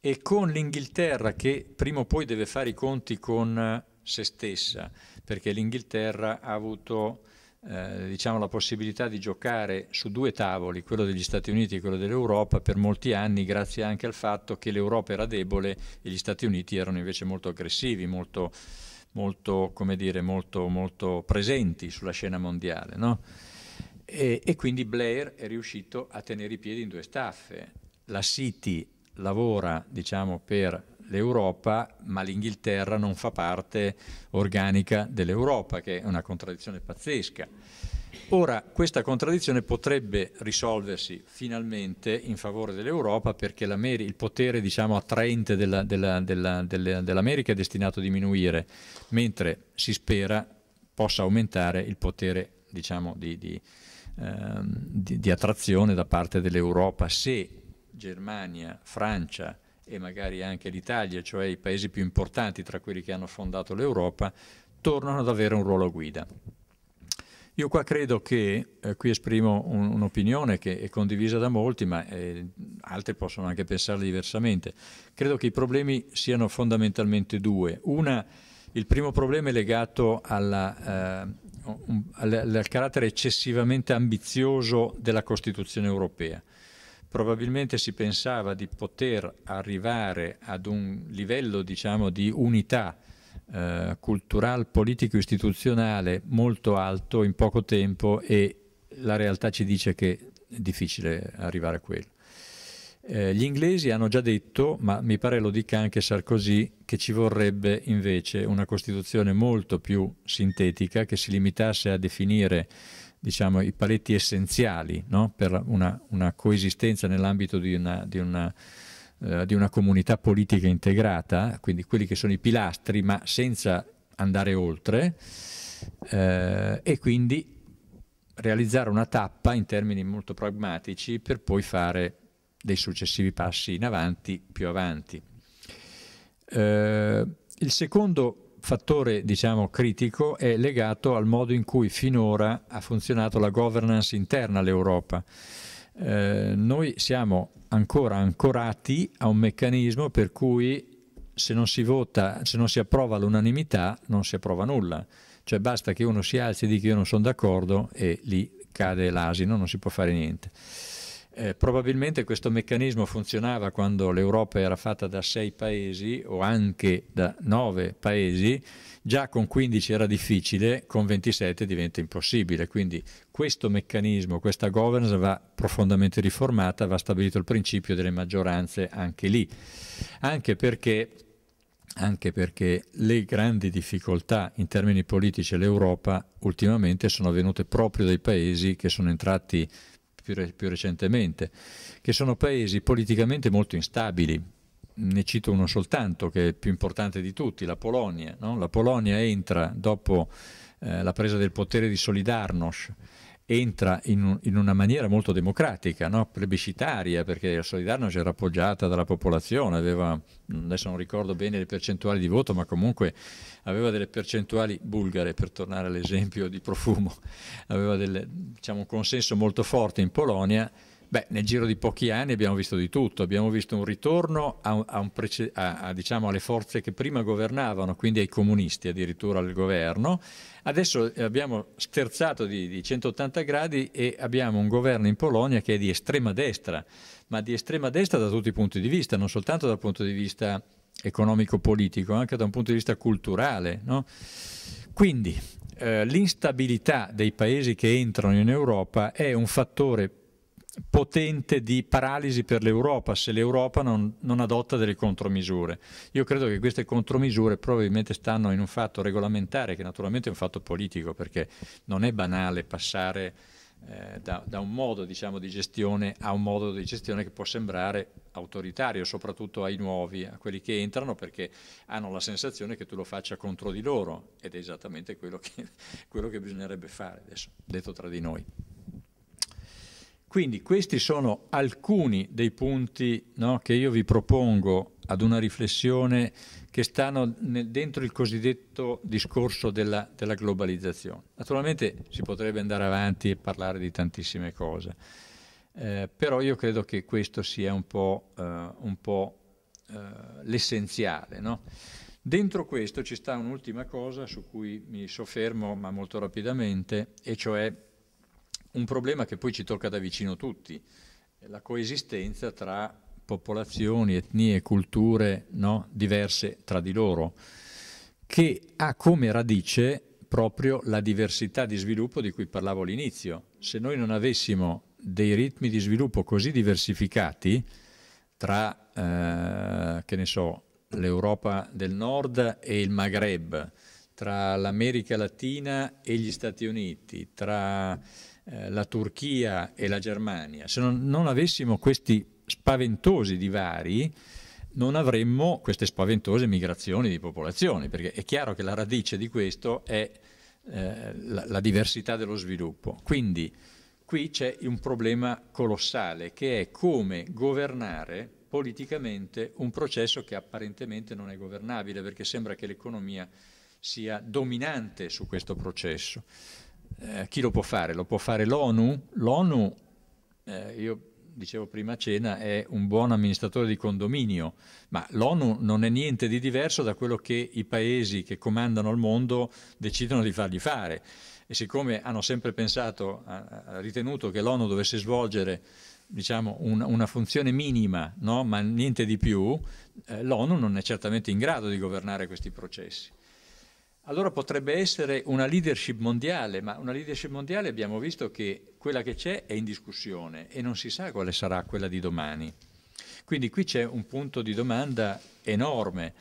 e con l'Inghilterra che prima o poi deve fare i conti con se stessa, perché l'Inghilterra ha avuto eh, diciamo, la possibilità di giocare su due tavoli, quello degli Stati Uniti e quello dell'Europa, per molti anni grazie anche al fatto che l'Europa era debole e gli Stati Uniti erano invece molto aggressivi, molto, molto, dire, molto, molto presenti sulla scena mondiale. No? E, e quindi Blair è riuscito a tenere i piedi in due staffe. La City lavora diciamo, per l'Europa, ma l'Inghilterra non fa parte organica dell'Europa, che è una contraddizione pazzesca. Ora, questa contraddizione potrebbe risolversi finalmente in favore dell'Europa perché il potere diciamo, attraente dell'America della, della, dell è destinato a diminuire, mentre si spera possa aumentare il potere diciamo, di, di, ehm, di, di attrazione da parte dell'Europa se Germania, Francia, e magari anche l'Italia, cioè i paesi più importanti tra quelli che hanno fondato l'Europa, tornano ad avere un ruolo guida. Io qua credo che, eh, qui esprimo un'opinione che è condivisa da molti, ma eh, altri possono anche pensarla diversamente, credo che i problemi siano fondamentalmente due. Una, il primo problema è legato alla, eh, un, al, al carattere eccessivamente ambizioso della Costituzione europea probabilmente si pensava di poter arrivare ad un livello diciamo, di unità eh, culturale, politico-istituzionale molto alto in poco tempo e la realtà ci dice che è difficile arrivare a quello. Eh, gli inglesi hanno già detto, ma mi pare lo dica anche Sarkozy, che ci vorrebbe invece una Costituzione molto più sintetica che si limitasse a definire diciamo, i paletti essenziali no? per una, una coesistenza nell'ambito di una, di, una, eh, di una, comunità politica integrata, quindi quelli che sono i pilastri, ma senza andare oltre, eh, e quindi realizzare una tappa in termini molto pragmatici per poi fare dei successivi passi in avanti, più avanti. Eh, il secondo fattore diciamo, critico è legato al modo in cui finora ha funzionato la governance interna all'Europa. Eh, noi siamo ancora ancorati a un meccanismo per cui se non si vota, se non si approva all'unanimità, non si approva nulla. Cioè basta che uno si alzi e dica io non sono d'accordo e lì cade l'asino, non si può fare niente. Eh, probabilmente questo meccanismo funzionava quando l'Europa era fatta da sei paesi o anche da nove paesi, già con 15 era difficile, con 27 diventa impossibile, quindi questo meccanismo, questa governance va profondamente riformata, va stabilito il principio delle maggioranze anche lì, anche perché, anche perché le grandi difficoltà in termini politici all'Europa ultimamente sono venute proprio dai paesi che sono entrati più, re, più recentemente, che sono paesi politicamente molto instabili, ne cito uno soltanto che è più importante di tutti, la Polonia. No? La Polonia entra dopo eh, la presa del potere di Solidarnosc entra in, in, una maniera molto democratica, no? plebiscitaria, perché la Solidarność era appoggiata dalla popolazione, aveva, mm, adesso non ricordo bene le percentuali di voto, ma comunque aveva delle percentuali bulgare, per tornare all'esempio di Profumo, [laughs] aveva delle, diciamo, un consenso molto forte in Polonia, Beh, nel giro di pochi anni abbiamo visto di tutto, abbiamo visto un ritorno a, a un a, a, diciamo, alle forze che prima governavano, quindi ai comunisti addirittura al governo, adesso eh, abbiamo sterzato di, di 180 gradi e abbiamo un governo in Polonia che è di estrema destra, ma di estrema destra da tutti i punti di vista, non soltanto dal punto di vista economico-politico, anche da un punto di vista culturale. No? Quindi eh, l'instabilità dei paesi che entrano in Europa è un fattore potente di paralisi per l'Europa se l'Europa non, non, adotta delle contromisure. Io credo che queste contromisure probabilmente stanno in un fatto regolamentare che naturalmente è un fatto politico perché non è banale passare eh, da, da, un modo diciamo, di gestione a un modo di gestione che può sembrare autoritario, soprattutto ai nuovi, a quelli che entrano perché hanno la sensazione che tu lo faccia contro di loro ed è esattamente quello che, [laughs] quello che bisognerebbe fare adesso, detto tra di noi. Quindi questi sono alcuni dei punti no, che io vi propongo ad una riflessione che stanno nel, dentro il cosiddetto discorso della, della globalizzazione. Naturalmente si potrebbe andare avanti e parlare di tantissime cose, eh, però io credo che questo sia un po', eh, po' eh, l'essenziale. No? Dentro questo ci sta un'ultima cosa su cui mi soffermo, ma molto rapidamente, e cioè un problema che poi ci tocca da vicino tutti, la coesistenza tra popolazioni, etnie, culture no? diverse tra di loro, che ha come radice proprio la diversità di sviluppo di cui parlavo all'inizio. Se noi non avessimo dei ritmi di sviluppo così diversificati tra, eh, che ne so, l'Europa del Nord e il Maghreb, tra l'America Latina e gli Stati Uniti, tra eh, la Turchia e la Germania, se non, non avessimo questi spaventosi divari, non avremmo queste spaventose migrazioni di popolazione, perché è chiaro che la radice di questo è eh, la, la, diversità dello sviluppo. Quindi qui c'è un problema colossale che è come governare politicamente un processo che apparentemente non è governabile, perché sembra che l'economia sia dominante su questo processo. Eh, chi lo può fare? Lo può fare l'ONU? L'ONU, eh, io dicevo prima a cena, è un buon amministratore di condominio, ma l'ONU non è niente di diverso da quello che i paesi che comandano il mondo decidono di fargli fare. E siccome hanno sempre pensato, ritenuto che l'ONU dovesse svolgere diciamo, un, una funzione minima, no? ma niente di più, eh, l'ONU non è certamente in grado di governare questi processi allora potrebbe essere una leadership mondiale, ma una leadership mondiale abbiamo visto che quella che c'è è in discussione e non si sa quale sarà quella di domani. Quindi qui c'è un punto di domanda enorme.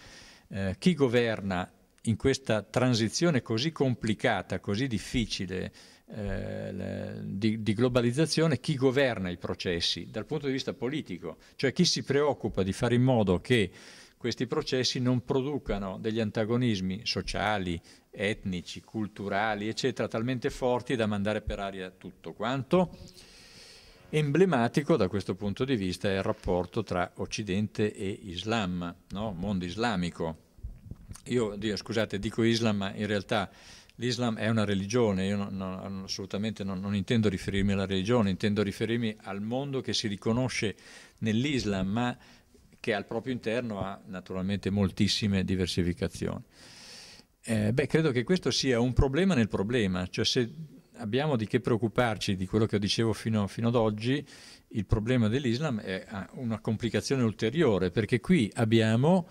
Eh, chi governa in questa transizione così complicata, così difficile eh, di, di, globalizzazione, chi governa i processi dal punto di vista politico, cioè chi si preoccupa di fare in modo che questi processi non producano degli antagonismi sociali, etnici, culturali, eccetera, talmente forti da mandare per aria tutto quanto. Emblematico da questo punto di vista è il rapporto tra Occidente e Islam, no? mondo islamico. Io, scusate, dico Islam, ma in realtà l'Islam è una religione, io non, non, assolutamente non, non, intendo riferirmi alla religione, intendo riferirmi al mondo che si riconosce nell'Islam, ma che al proprio interno ha naturalmente moltissime diversificazioni. Eh, beh, credo che questo sia un problema nel problema, cioè se abbiamo di che preoccuparci di quello che dicevo fino, fino ad oggi, il problema dell'Islam è una complicazione ulteriore, perché qui abbiamo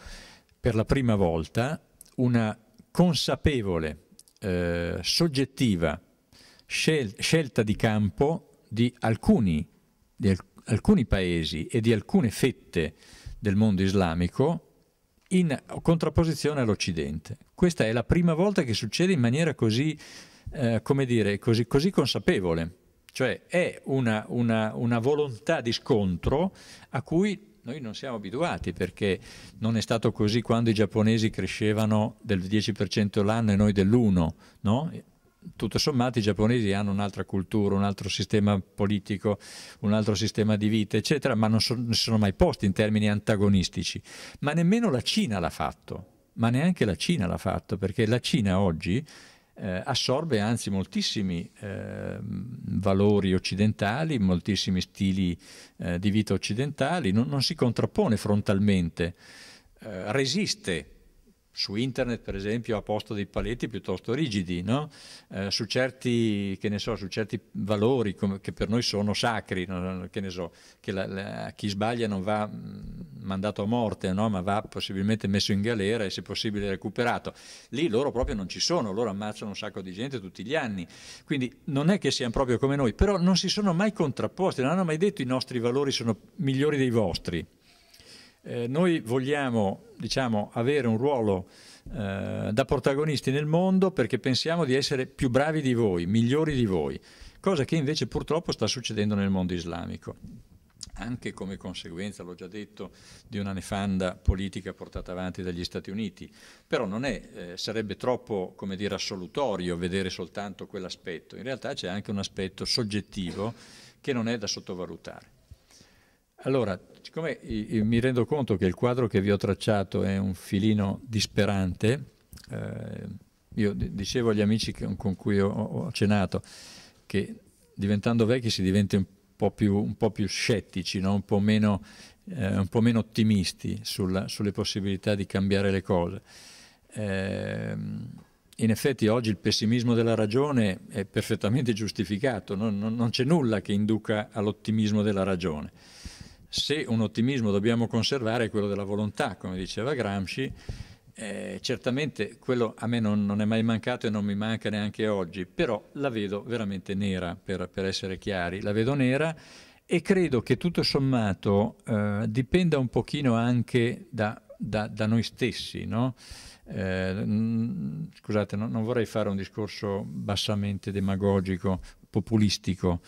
per la prima volta una consapevole, eh, soggettiva scel scelta di campo di alcuni, di alc alcuni paesi e di alcune fette del mondo islamico in contrapposizione all'Occidente. Questa è la prima volta che succede in maniera così, eh, come dire, così, così consapevole, cioè è una, una, una volontà di scontro a cui noi non siamo abituati perché non è stato così quando i giapponesi crescevano del 10% l'anno e noi dell'1%, no? tutto sommato i giapponesi hanno un'altra cultura, un altro sistema politico, un altro sistema di vita, eccetera, ma non, so, non si sono mai posti in termini antagonistici. Ma nemmeno la Cina l'ha fatto, ma neanche la Cina l'ha fatto, perché la Cina oggi eh, assorbe anzi moltissimi eh, valori occidentali, moltissimi stili eh, di vita occidentali, non, non si contrappone frontalmente, eh, resiste su internet per esempio ha posto dei paletti piuttosto rigidi, no? eh, su, certi, so, su, certi, valori come, che per noi sono sacri, no? che, so, che la, la, chi sbaglia non va mm, mandato a morte, no? ma va possibilmente messo in galera e se possibile recuperato. Lì loro proprio non ci sono, loro ammazzano un sacco di gente tutti gli anni, quindi non è che siano proprio come noi, però non si sono mai contrapposti, non hanno mai detto i nostri valori sono migliori dei vostri eh, noi vogliamo diciamo, avere un ruolo eh, da protagonisti nel mondo perché pensiamo di essere più bravi di voi, migliori di voi, cosa che invece purtroppo sta succedendo nel mondo islamico anche come conseguenza, l'ho già detto, di una nefanda politica portata avanti dagli Stati Uniti. Però non è, eh, sarebbe troppo come dire, assolutorio vedere soltanto quell'aspetto. In realtà c'è anche un aspetto soggettivo che non è da sottovalutare. Allora, siccome mi rendo conto che il quadro che vi ho tracciato è un filino disperante, eh, io dicevo agli amici con cui ho, ho, cenato che diventando vecchi si diventa un po' più, un po più scettici, no? un, po meno, eh, un, po meno, ottimisti sulla, sulle possibilità di cambiare le cose. Eh, in effetti oggi il pessimismo della ragione è perfettamente [laughs] giustificato, no? non, non c'è nulla che induca all'ottimismo della ragione se un ottimismo dobbiamo conservare è quello della volontà, come diceva Gramsci, eh, certamente quello a me non, non, è mai mancato e non mi manca neanche oggi, però la vedo veramente nera, per, per essere chiari, la vedo nera e credo che tutto sommato eh, dipenda un pochino anche da, da, da noi stessi, no? eh, scusate, no, non vorrei fare un discorso bassamente demagogico, populistico,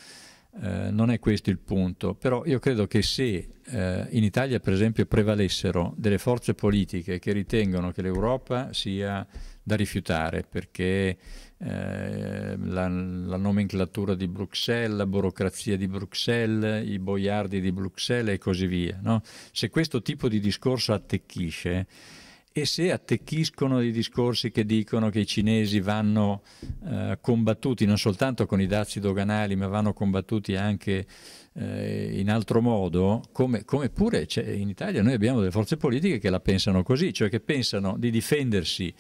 eh, non è questo il punto, però io credo che se eh, in Italia per esempio prevalessero delle forze politiche che ritengono che l'Europa sia da rifiutare perché eh, la, la, nomenclatura di Bruxelles, la burocrazia di Bruxelles, i boiardi di Bruxelles e così via, no? se questo tipo di discorso attecchisce e se attecchiscono i discorsi che dicono che i cinesi vanno eh, combattuti non soltanto con i dazi doganali, ma vanno combattuti anche eh, in altro modo, come, come pure in Italia noi abbiamo delle forze politiche che la pensano così, cioè che pensano di difendersi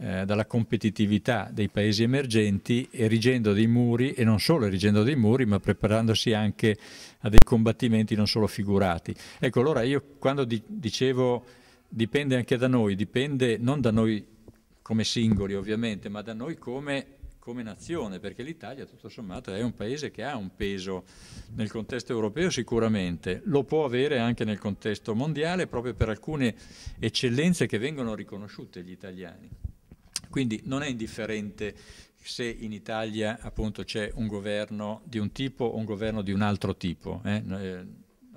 eh, dalla competitività dei paesi emergenti erigendo dei muri e non solo erigendo dei muri ma preparandosi anche a dei combattimenti non solo figurati. Ecco allora io quando di dicevo dipende anche da noi, dipende non da noi come singoli ovviamente, ma da noi come, come nazione, perché l'Italia tutto sommato è un paese che ha un peso nel contesto europeo sicuramente, lo può avere anche nel contesto mondiale proprio per alcune eccellenze che vengono riconosciute agli italiani. Quindi non è indifferente se in Italia appunto c'è un governo di un tipo o un governo di un altro tipo. Eh? eh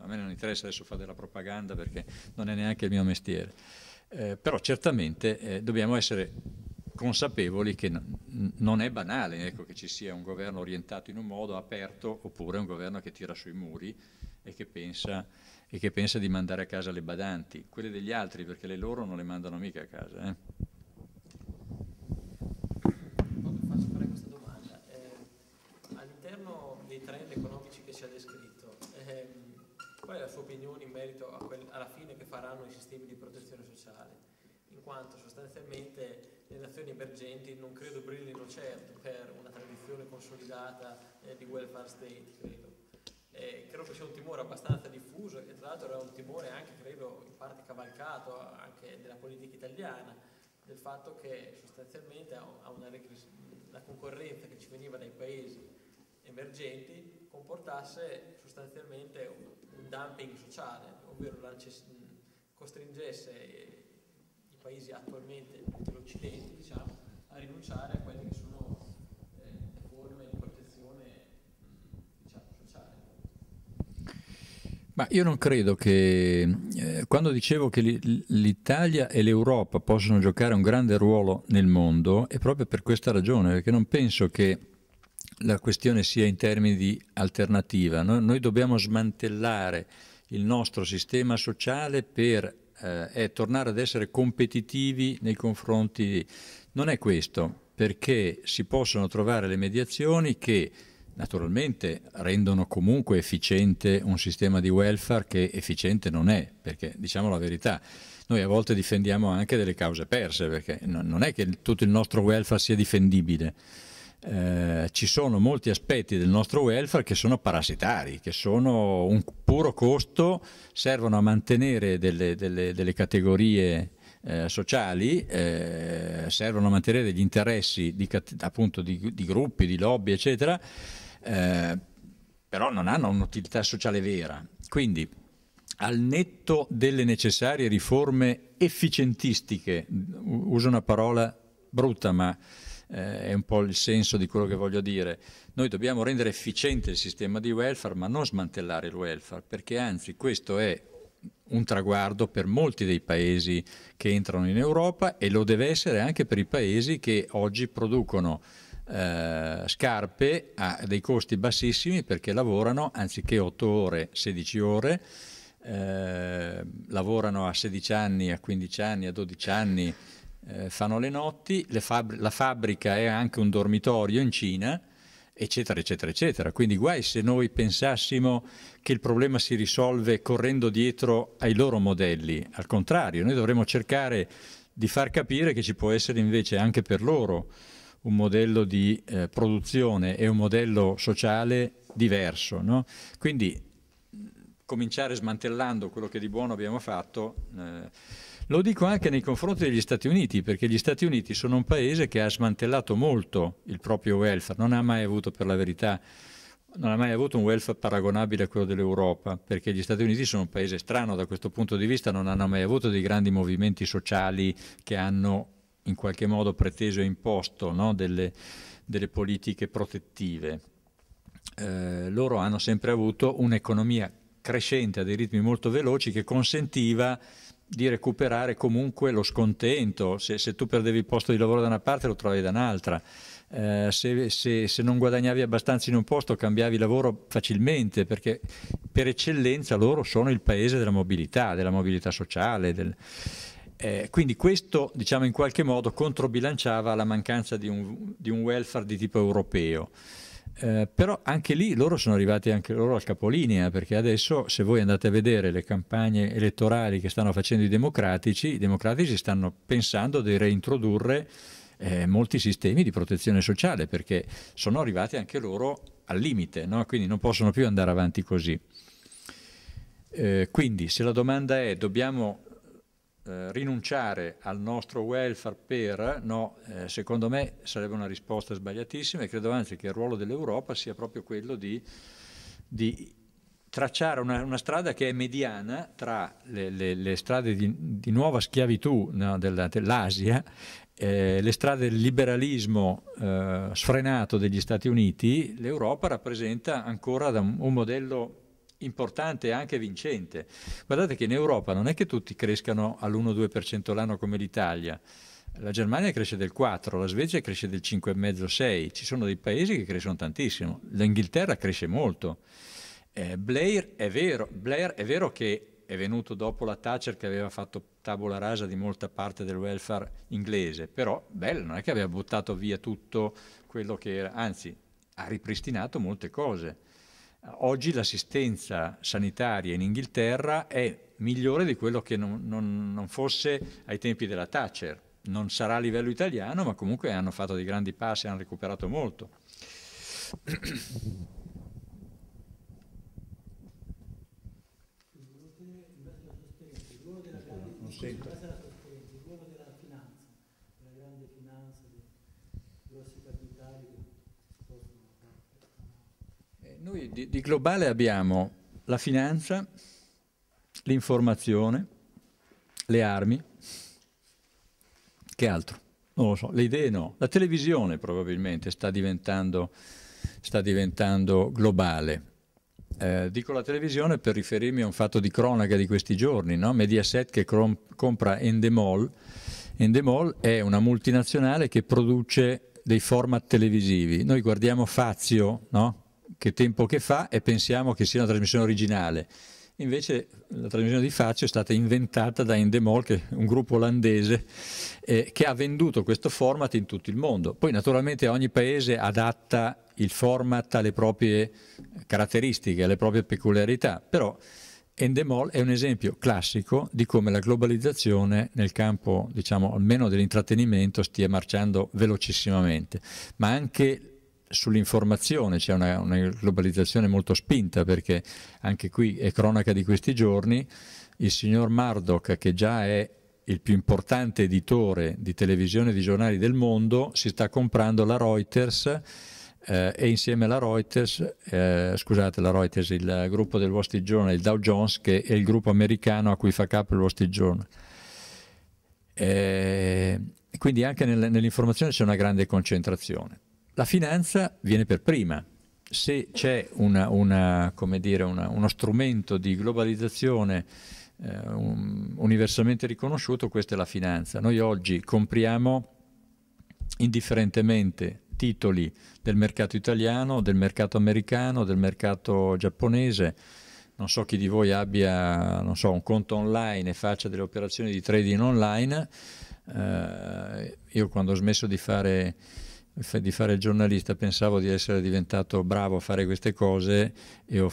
a me non interessa adesso fare della propaganda perché non è neanche il mio mestiere, eh, però certamente eh, dobbiamo essere consapevoli che non è banale ecco, che ci sia un governo orientato in un modo aperto oppure un governo che tira sui muri e che pensa e che pensa di mandare a casa le badanti, quelle degli altri perché le loro non le mandano mica a casa. Eh? saranno i sistemi di protezione sociale in quanto sostanzialmente le nazioni emergenti non credo brillino certo per una tradizione consolidata eh, di welfare state, credo. Eh, credo che sia un timore abbastanza diffuso e tra l'altro era un timore anche, credo, in parte cavalcato anche della politica italiana, del fatto che sostanzialmente a una la concorrenza che ci veniva dai paesi emergenti comportasse sostanzialmente un, un dumping sociale, ovvero la necessità costringesse i paesi attualmente dell'Occidente diciamo, a rinunciare a quelle che sono eh, forme di protezione diciamo, sociale. Ma io non credo che, eh, quando dicevo che l'Italia e l'Europa possono giocare un grande ruolo nel mondo, è proprio per questa ragione, perché non penso che la questione sia in termini di alternativa. No? Noi dobbiamo smantellare il nostro sistema sociale per eh, tornare ad essere competitivi nei confronti. Non è questo, perché si possono trovare le mediazioni che naturalmente rendono comunque efficiente un sistema di welfare che efficiente non è, perché diciamo la verità, noi a volte difendiamo anche delle cause perse, perché non è che tutto il nostro welfare sia difendibile eh, ci sono molti aspetti del nostro welfare che sono parassitari, che sono un puro costo, servono a mantenere delle, delle, delle categorie eh, sociali, eh, servono a mantenere degli interessi di, appunto di, di gruppi, di lobby, eccetera, eh, però non hanno un'utilità sociale vera. Quindi al netto delle necessarie riforme efficientistiche, uso una parola brutta ma eh, è un po' il senso di quello che voglio dire. Noi dobbiamo rendere efficiente il sistema di welfare, ma non smantellare il welfare, perché anzi questo è un traguardo per molti dei paesi che entrano in Europa e lo deve essere anche per i paesi che oggi producono eh, scarpe a dei costi bassissimi perché lavorano anziché 8 ore, 16 ore, eh, lavorano a 16 anni, a 15 anni, a 12 anni, eh, fanno le notti, le fab- la fabbrica è anche un dormitorio in Cina, eccetera, eccetera, eccetera. Quindi guai se noi pensassimo che il problema si risolve correndo dietro ai loro modelli, al contrario, noi dovremmo cercare di far capire che ci può essere invece anche per loro un modello di eh, produzione e un modello sociale diverso. No? Quindi cominciare smantellando quello che di buono abbiamo fatto. Eh, lo dico anche nei confronti degli Stati Uniti, perché gli Stati Uniti sono un paese che ha smantellato molto il proprio welfare, non ha mai avuto per la verità non ha mai avuto un welfare paragonabile a quello dell'Europa, perché gli Stati Uniti sono un paese strano da questo punto di vista, non hanno mai avuto dei grandi movimenti sociali che hanno in qualche modo preteso e imposto no? delle, delle, politiche protettive. Eh, loro hanno sempre avuto un'economia crescente a dei ritmi molto veloci che consentiva di recuperare comunque lo scontento, se, se, tu perdevi il posto di lavoro da una parte lo trovavi da un'altra, eh, se, se, se, non guadagnavi abbastanza in un posto cambiavi lavoro facilmente perché per eccellenza loro sono il paese della mobilità, della mobilità sociale. Del, eh, quindi questo diciamo in qualche modo controbilanciava la mancanza di un, di un welfare di tipo europeo. Eh, però anche lì loro sono arrivati anche loro al capolinea, eh, perché adesso se voi andate a vedere le campagne elettorali che stanno facendo i democratici, i democratici stanno pensando di reintrodurre eh, molti sistemi di protezione sociale, perché sono arrivati anche loro al limite, no? quindi non possono più andare avanti così. Eh, quindi se la domanda è dobbiamo eh, rinunciare al nostro welfare per, no, eh, secondo me sarebbe una risposta sbagliatissima e credo anzi che il ruolo dell'Europa sia proprio quello di, di tracciare una, una, strada che è mediana tra le, le, le strade di, di, nuova schiavitù no, dell'Asia, eh, le strade del liberalismo eh, sfrenato degli Stati Uniti, l'Europa rappresenta ancora un modello importante e anche vincente. Guardate che in Europa non è che tutti crescano all'1-2% l'anno come l'Italia. La Germania cresce del 4, la Svezia cresce del 5,5-6, ci sono dei paesi che crescono tantissimo, l'Inghilterra cresce molto. Eh, Blair, è vero, Blair è vero che è venuto dopo la Thatcher che aveva fatto tabula rasa di molta parte del welfare inglese, però bello, non è che aveva buttato via tutto quello che era, anzi ha ripristinato molte cose. Oggi l'assistenza sanitaria in Inghilterra è migliore di quello che non, non, non fosse ai tempi della Thatcher. Non sarà a livello italiano, ma comunque hanno fatto dei grandi passi, hanno recuperato molto. Noi di, di globale abbiamo la finanza, l'informazione, le armi, che altro? Non lo so, le idee no. La televisione probabilmente sta diventando, sta diventando globale. Eh, dico la televisione per riferirmi a un fatto di cronaca di questi giorni, no? Mediaset che compra Endemol. Endemol è una multinazionale che produce dei format televisivi. Noi guardiamo Fazio, no? che tempo che fa e pensiamo che sia una trasmissione originale. Invece la trasmissione di Faccio è stata inventata da Endemol, che è un gruppo olandese, eh, che ha venduto questo format in tutto il mondo. Poi naturalmente ogni paese adatta il format alle proprie caratteristiche, alle proprie peculiarità, però Endemol è un esempio classico di come la globalizzazione nel campo, diciamo, almeno dell'intrattenimento stia marciando velocissimamente, ma anche sull'informazione c'è una, una, globalizzazione molto spinta perché anche qui è cronaca di questi giorni, il signor Murdoch che già è il più importante editore di televisione e di giornali del mondo si sta comprando la Reuters eh, e insieme alla Reuters, eh, scusate la Reuters, il gruppo del Wall Street Journal, il Dow Jones che è il gruppo americano a cui fa capo il Wall Street Journal. Eh, quindi anche nel, nell'informazione c'è una grande concentrazione la finanza viene per prima. Se c'è una, una, dire, una, uno strumento di globalizzazione eh, un, universalmente riconosciuto, questa è la finanza. Noi oggi compriamo indifferentemente titoli del mercato italiano, del mercato americano, del mercato giapponese. Non so chi di voi abbia so, un conto online e faccia delle operazioni di trading online. Eh, io quando ho smesso di fare di fare il giornalista pensavo di essere diventato bravo a fare queste cose e ho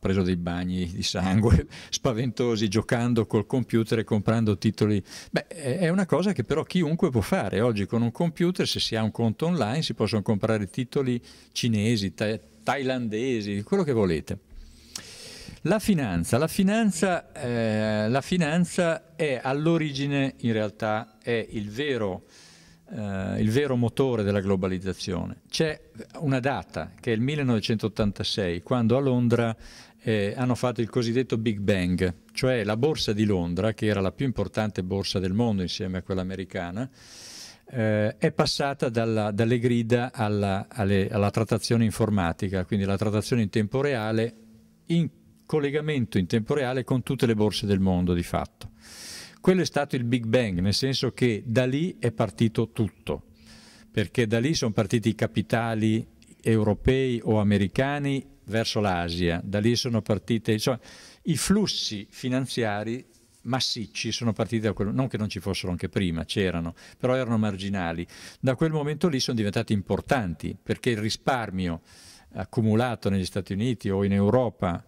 preso dei bagni di sangue [laughs] spaventosi giocando col computer e comprando titoli. Beh, è una cosa che però chiunque può fare. Oggi con un computer, se si ha un conto online, si possono comprare titoli cinesi, ta thailandesi, quello che volete. La finanza, la finanza, eh, la finanza è all'origine, in realtà, è il vero eh, il vero motore della globalizzazione. C'è una data, che è il 1986, quando a Londra eh, hanno fatto il cosiddetto Big Bang, cioè la borsa di Londra, che era la più importante borsa del mondo insieme a quella americana, eh, è passata dalla, dalle grida alla, alle, alla, trattazione informatica, quindi la trattazione in tempo reale, in collegamento in tempo reale con tutte le borse del mondo di fatto. Quello è stato il Big Bang, nel senso che da lì è partito tutto, perché da lì sono partiti i capitali europei o americani verso l'Asia, da lì sono partite, insomma, i flussi finanziari massicci sono partiti da quello, non che non ci fossero anche prima, c'erano, però erano marginali. Da quel momento lì sono diventati importanti perché il risparmio accumulato negli Stati Uniti o in Europa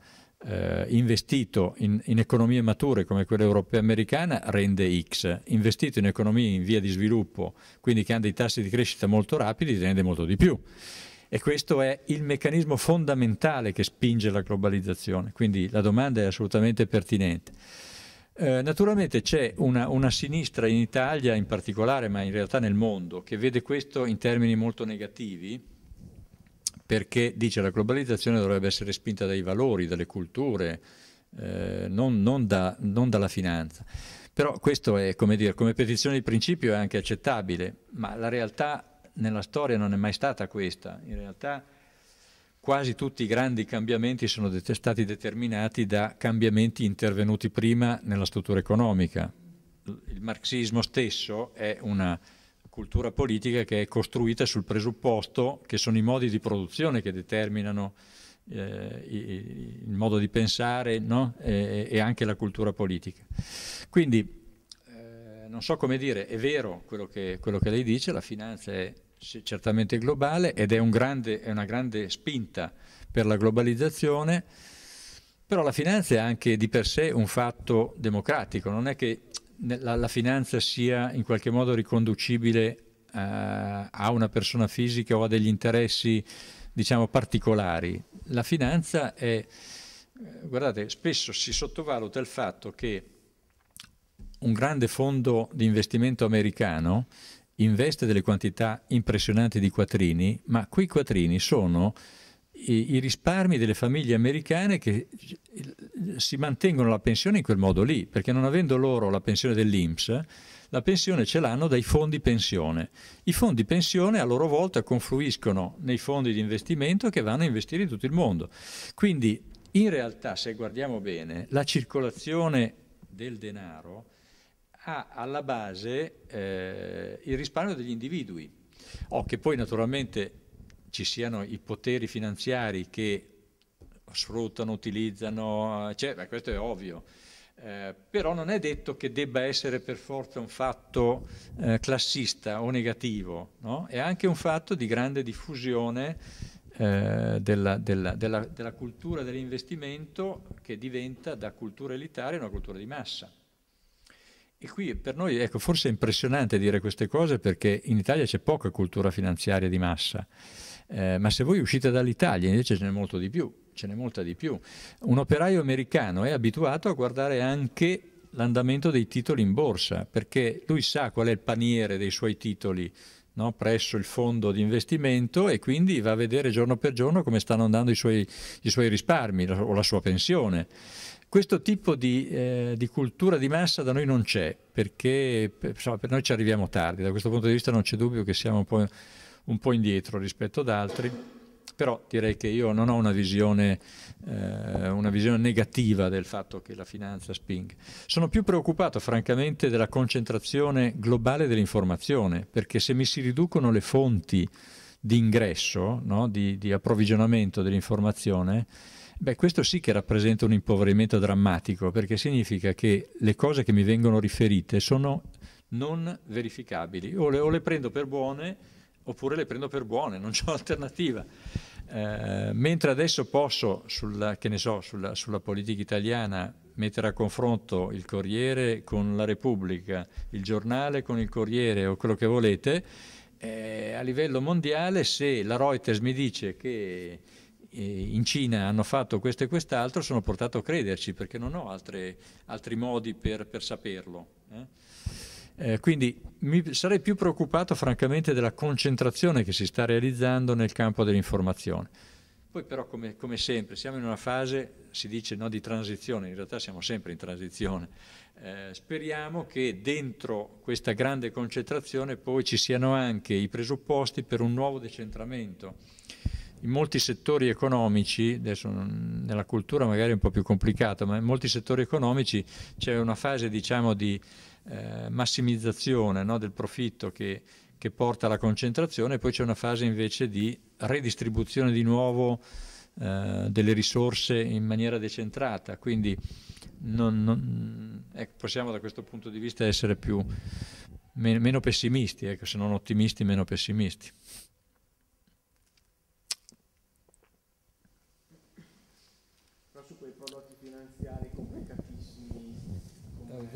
eh, investito in, in, economie mature come quella europea e americana rende X, investito in economie in via di sviluppo, quindi che hanno dei tassi di crescita molto rapidi, rende molto di più. E questo è il meccanismo fondamentale che spinge la globalizzazione, quindi la domanda è assolutamente pertinente. Eh, naturalmente c'è una, una sinistra in Italia in particolare, ma in realtà nel mondo, che vede questo in termini molto negativi, perché dice la globalizzazione dovrebbe essere spinta dai valori, dalle culture, eh, non, non, da, non, dalla finanza. Però questo è, come dire, come petizione di principio è anche accettabile, ma la realtà nella storia non è mai stata questa. In realtà quasi tutti i grandi cambiamenti sono det stati determinati da cambiamenti intervenuti prima nella struttura economica. Il marxismo stesso è una cultura politica che è costruita sul presupposto che sono i modi di produzione che determinano eh, il modo di pensare no? e, e, anche la cultura politica. Quindi, eh, non so come dire, è vero quello che, quello che lei dice, la finanza è certamente globale ed è, un grande, è una grande spinta per la globalizzazione, però la finanza è anche di per sé un fatto democratico, non è che la, la finanza sia in qualche modo riconducibile eh, a una persona fisica o a degli interessi diciamo particolari. La finanza è, eh, guardate, spesso si sottovaluta il fatto che un grande fondo di investimento americano investe delle quantità impressionanti di quattrini, ma quei quattrini sono i, i risparmi delle famiglie americane che si mantengono la pensione in quel modo lì, perché non avendo loro la pensione dell'INPS, la pensione ce l'hanno dai fondi pensione. I fondi pensione a loro volta confluiscono nei fondi di investimento che vanno a investire in tutto il mondo. Quindi in realtà, se guardiamo bene, la circolazione del denaro ha alla base eh, il risparmio degli individui, oh, che poi naturalmente ci siano i poteri finanziari che sfruttano, utilizzano, eccetera, questo è ovvio. Eh, però non è detto che debba essere per forza un fatto eh, classista o negativo, no? è anche un fatto di grande diffusione eh, della, della, della, della, cultura dell'investimento che diventa da cultura elitaria una cultura di massa. E qui per noi, ecco, forse è impressionante dire queste cose perché in Italia c'è poca cultura finanziaria di massa. Eh, ma se voi uscite dall'Italia invece ce n'è molto di più, ce n'è molta di più. Un operaio americano è abituato a guardare anche l'andamento dei titoli in borsa, perché lui sa qual è il paniere dei suoi titoli no? presso il fondo di investimento e quindi va a vedere giorno per giorno come stanno andando i suoi, i suoi risparmi la, o la sua pensione. Questo tipo di, eh, di, cultura di massa da noi non c'è, perché insomma, per noi ci arriviamo tardi, da questo punto di vista non c'è dubbio che siamo un po' un po' indietro rispetto ad altri, però direi che io non ho una visione, eh, una visione negativa del fatto che la finanza spinga. Sono più preoccupato francamente della concentrazione globale dell'informazione, perché se mi si riducono le fonti di ingresso, no, di, di approvvigionamento dell'informazione, Beh, questo sì che rappresenta un impoverimento drammatico, perché significa che le cose che mi vengono riferite sono non verificabili. O le, o le prendo per buone oppure le prendo per buone, non c'ho alternativa. Eh, mentre adesso posso, sulla, so, sulla, sulla, politica italiana, mettere a confronto il Corriere con la Repubblica, il giornale con il Corriere o quello che volete, eh, a livello mondiale se la Reuters mi dice che eh, in Cina hanno fatto questo e quest'altro, sono portato a crederci perché non ho altre, altri modi per, per saperlo. Eh? Eh, quindi mi, sarei più preoccupato francamente della concentrazione che si sta realizzando nel campo dell'informazione. Poi però come, come sempre siamo in una fase, si dice no di transizione, in realtà siamo sempre in transizione. Eh, speriamo che dentro questa grande concentrazione poi ci siano anche i presupposti per un nuovo decentramento in molti settori economici, adesso nella cultura magari è un po' più complicato, ma in molti settori economici c'è una fase diciamo, di eh, massimizzazione no, del profitto che, che, porta alla concentrazione, e poi c'è una fase invece di redistribuzione di nuovo eh, delle risorse in maniera decentrata, quindi non, non, ecco, possiamo da questo punto di vista essere più, meno pessimisti, ecco, se non ottimisti meno pessimisti.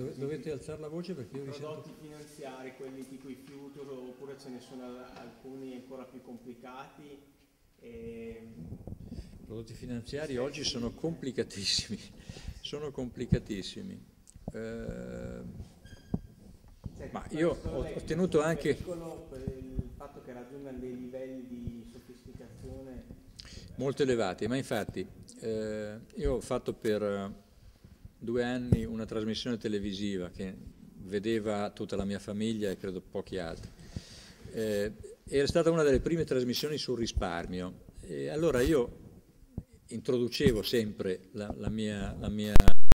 dove, dovete alzare la voce perché io prodotti sento... finanziari, quelli tipo i future oppure ce ne sono alcuni ancora più complicati. E... Ehm, I prodotti finanziari oggi sono complicatissimi, sono complicatissimi. Eh, cioè, ma io ho ottenuto anche... Il fatto che raggiungano dei livelli di sofisticazione molto elevati, ma infatti eh, io ho fatto per due anni una trasmissione televisiva che vedeva tutta la mia famiglia e credo pochi altri. Eh, era stata una delle prime trasmissioni sul risparmio e allora io introducevo sempre la, la mia, la mia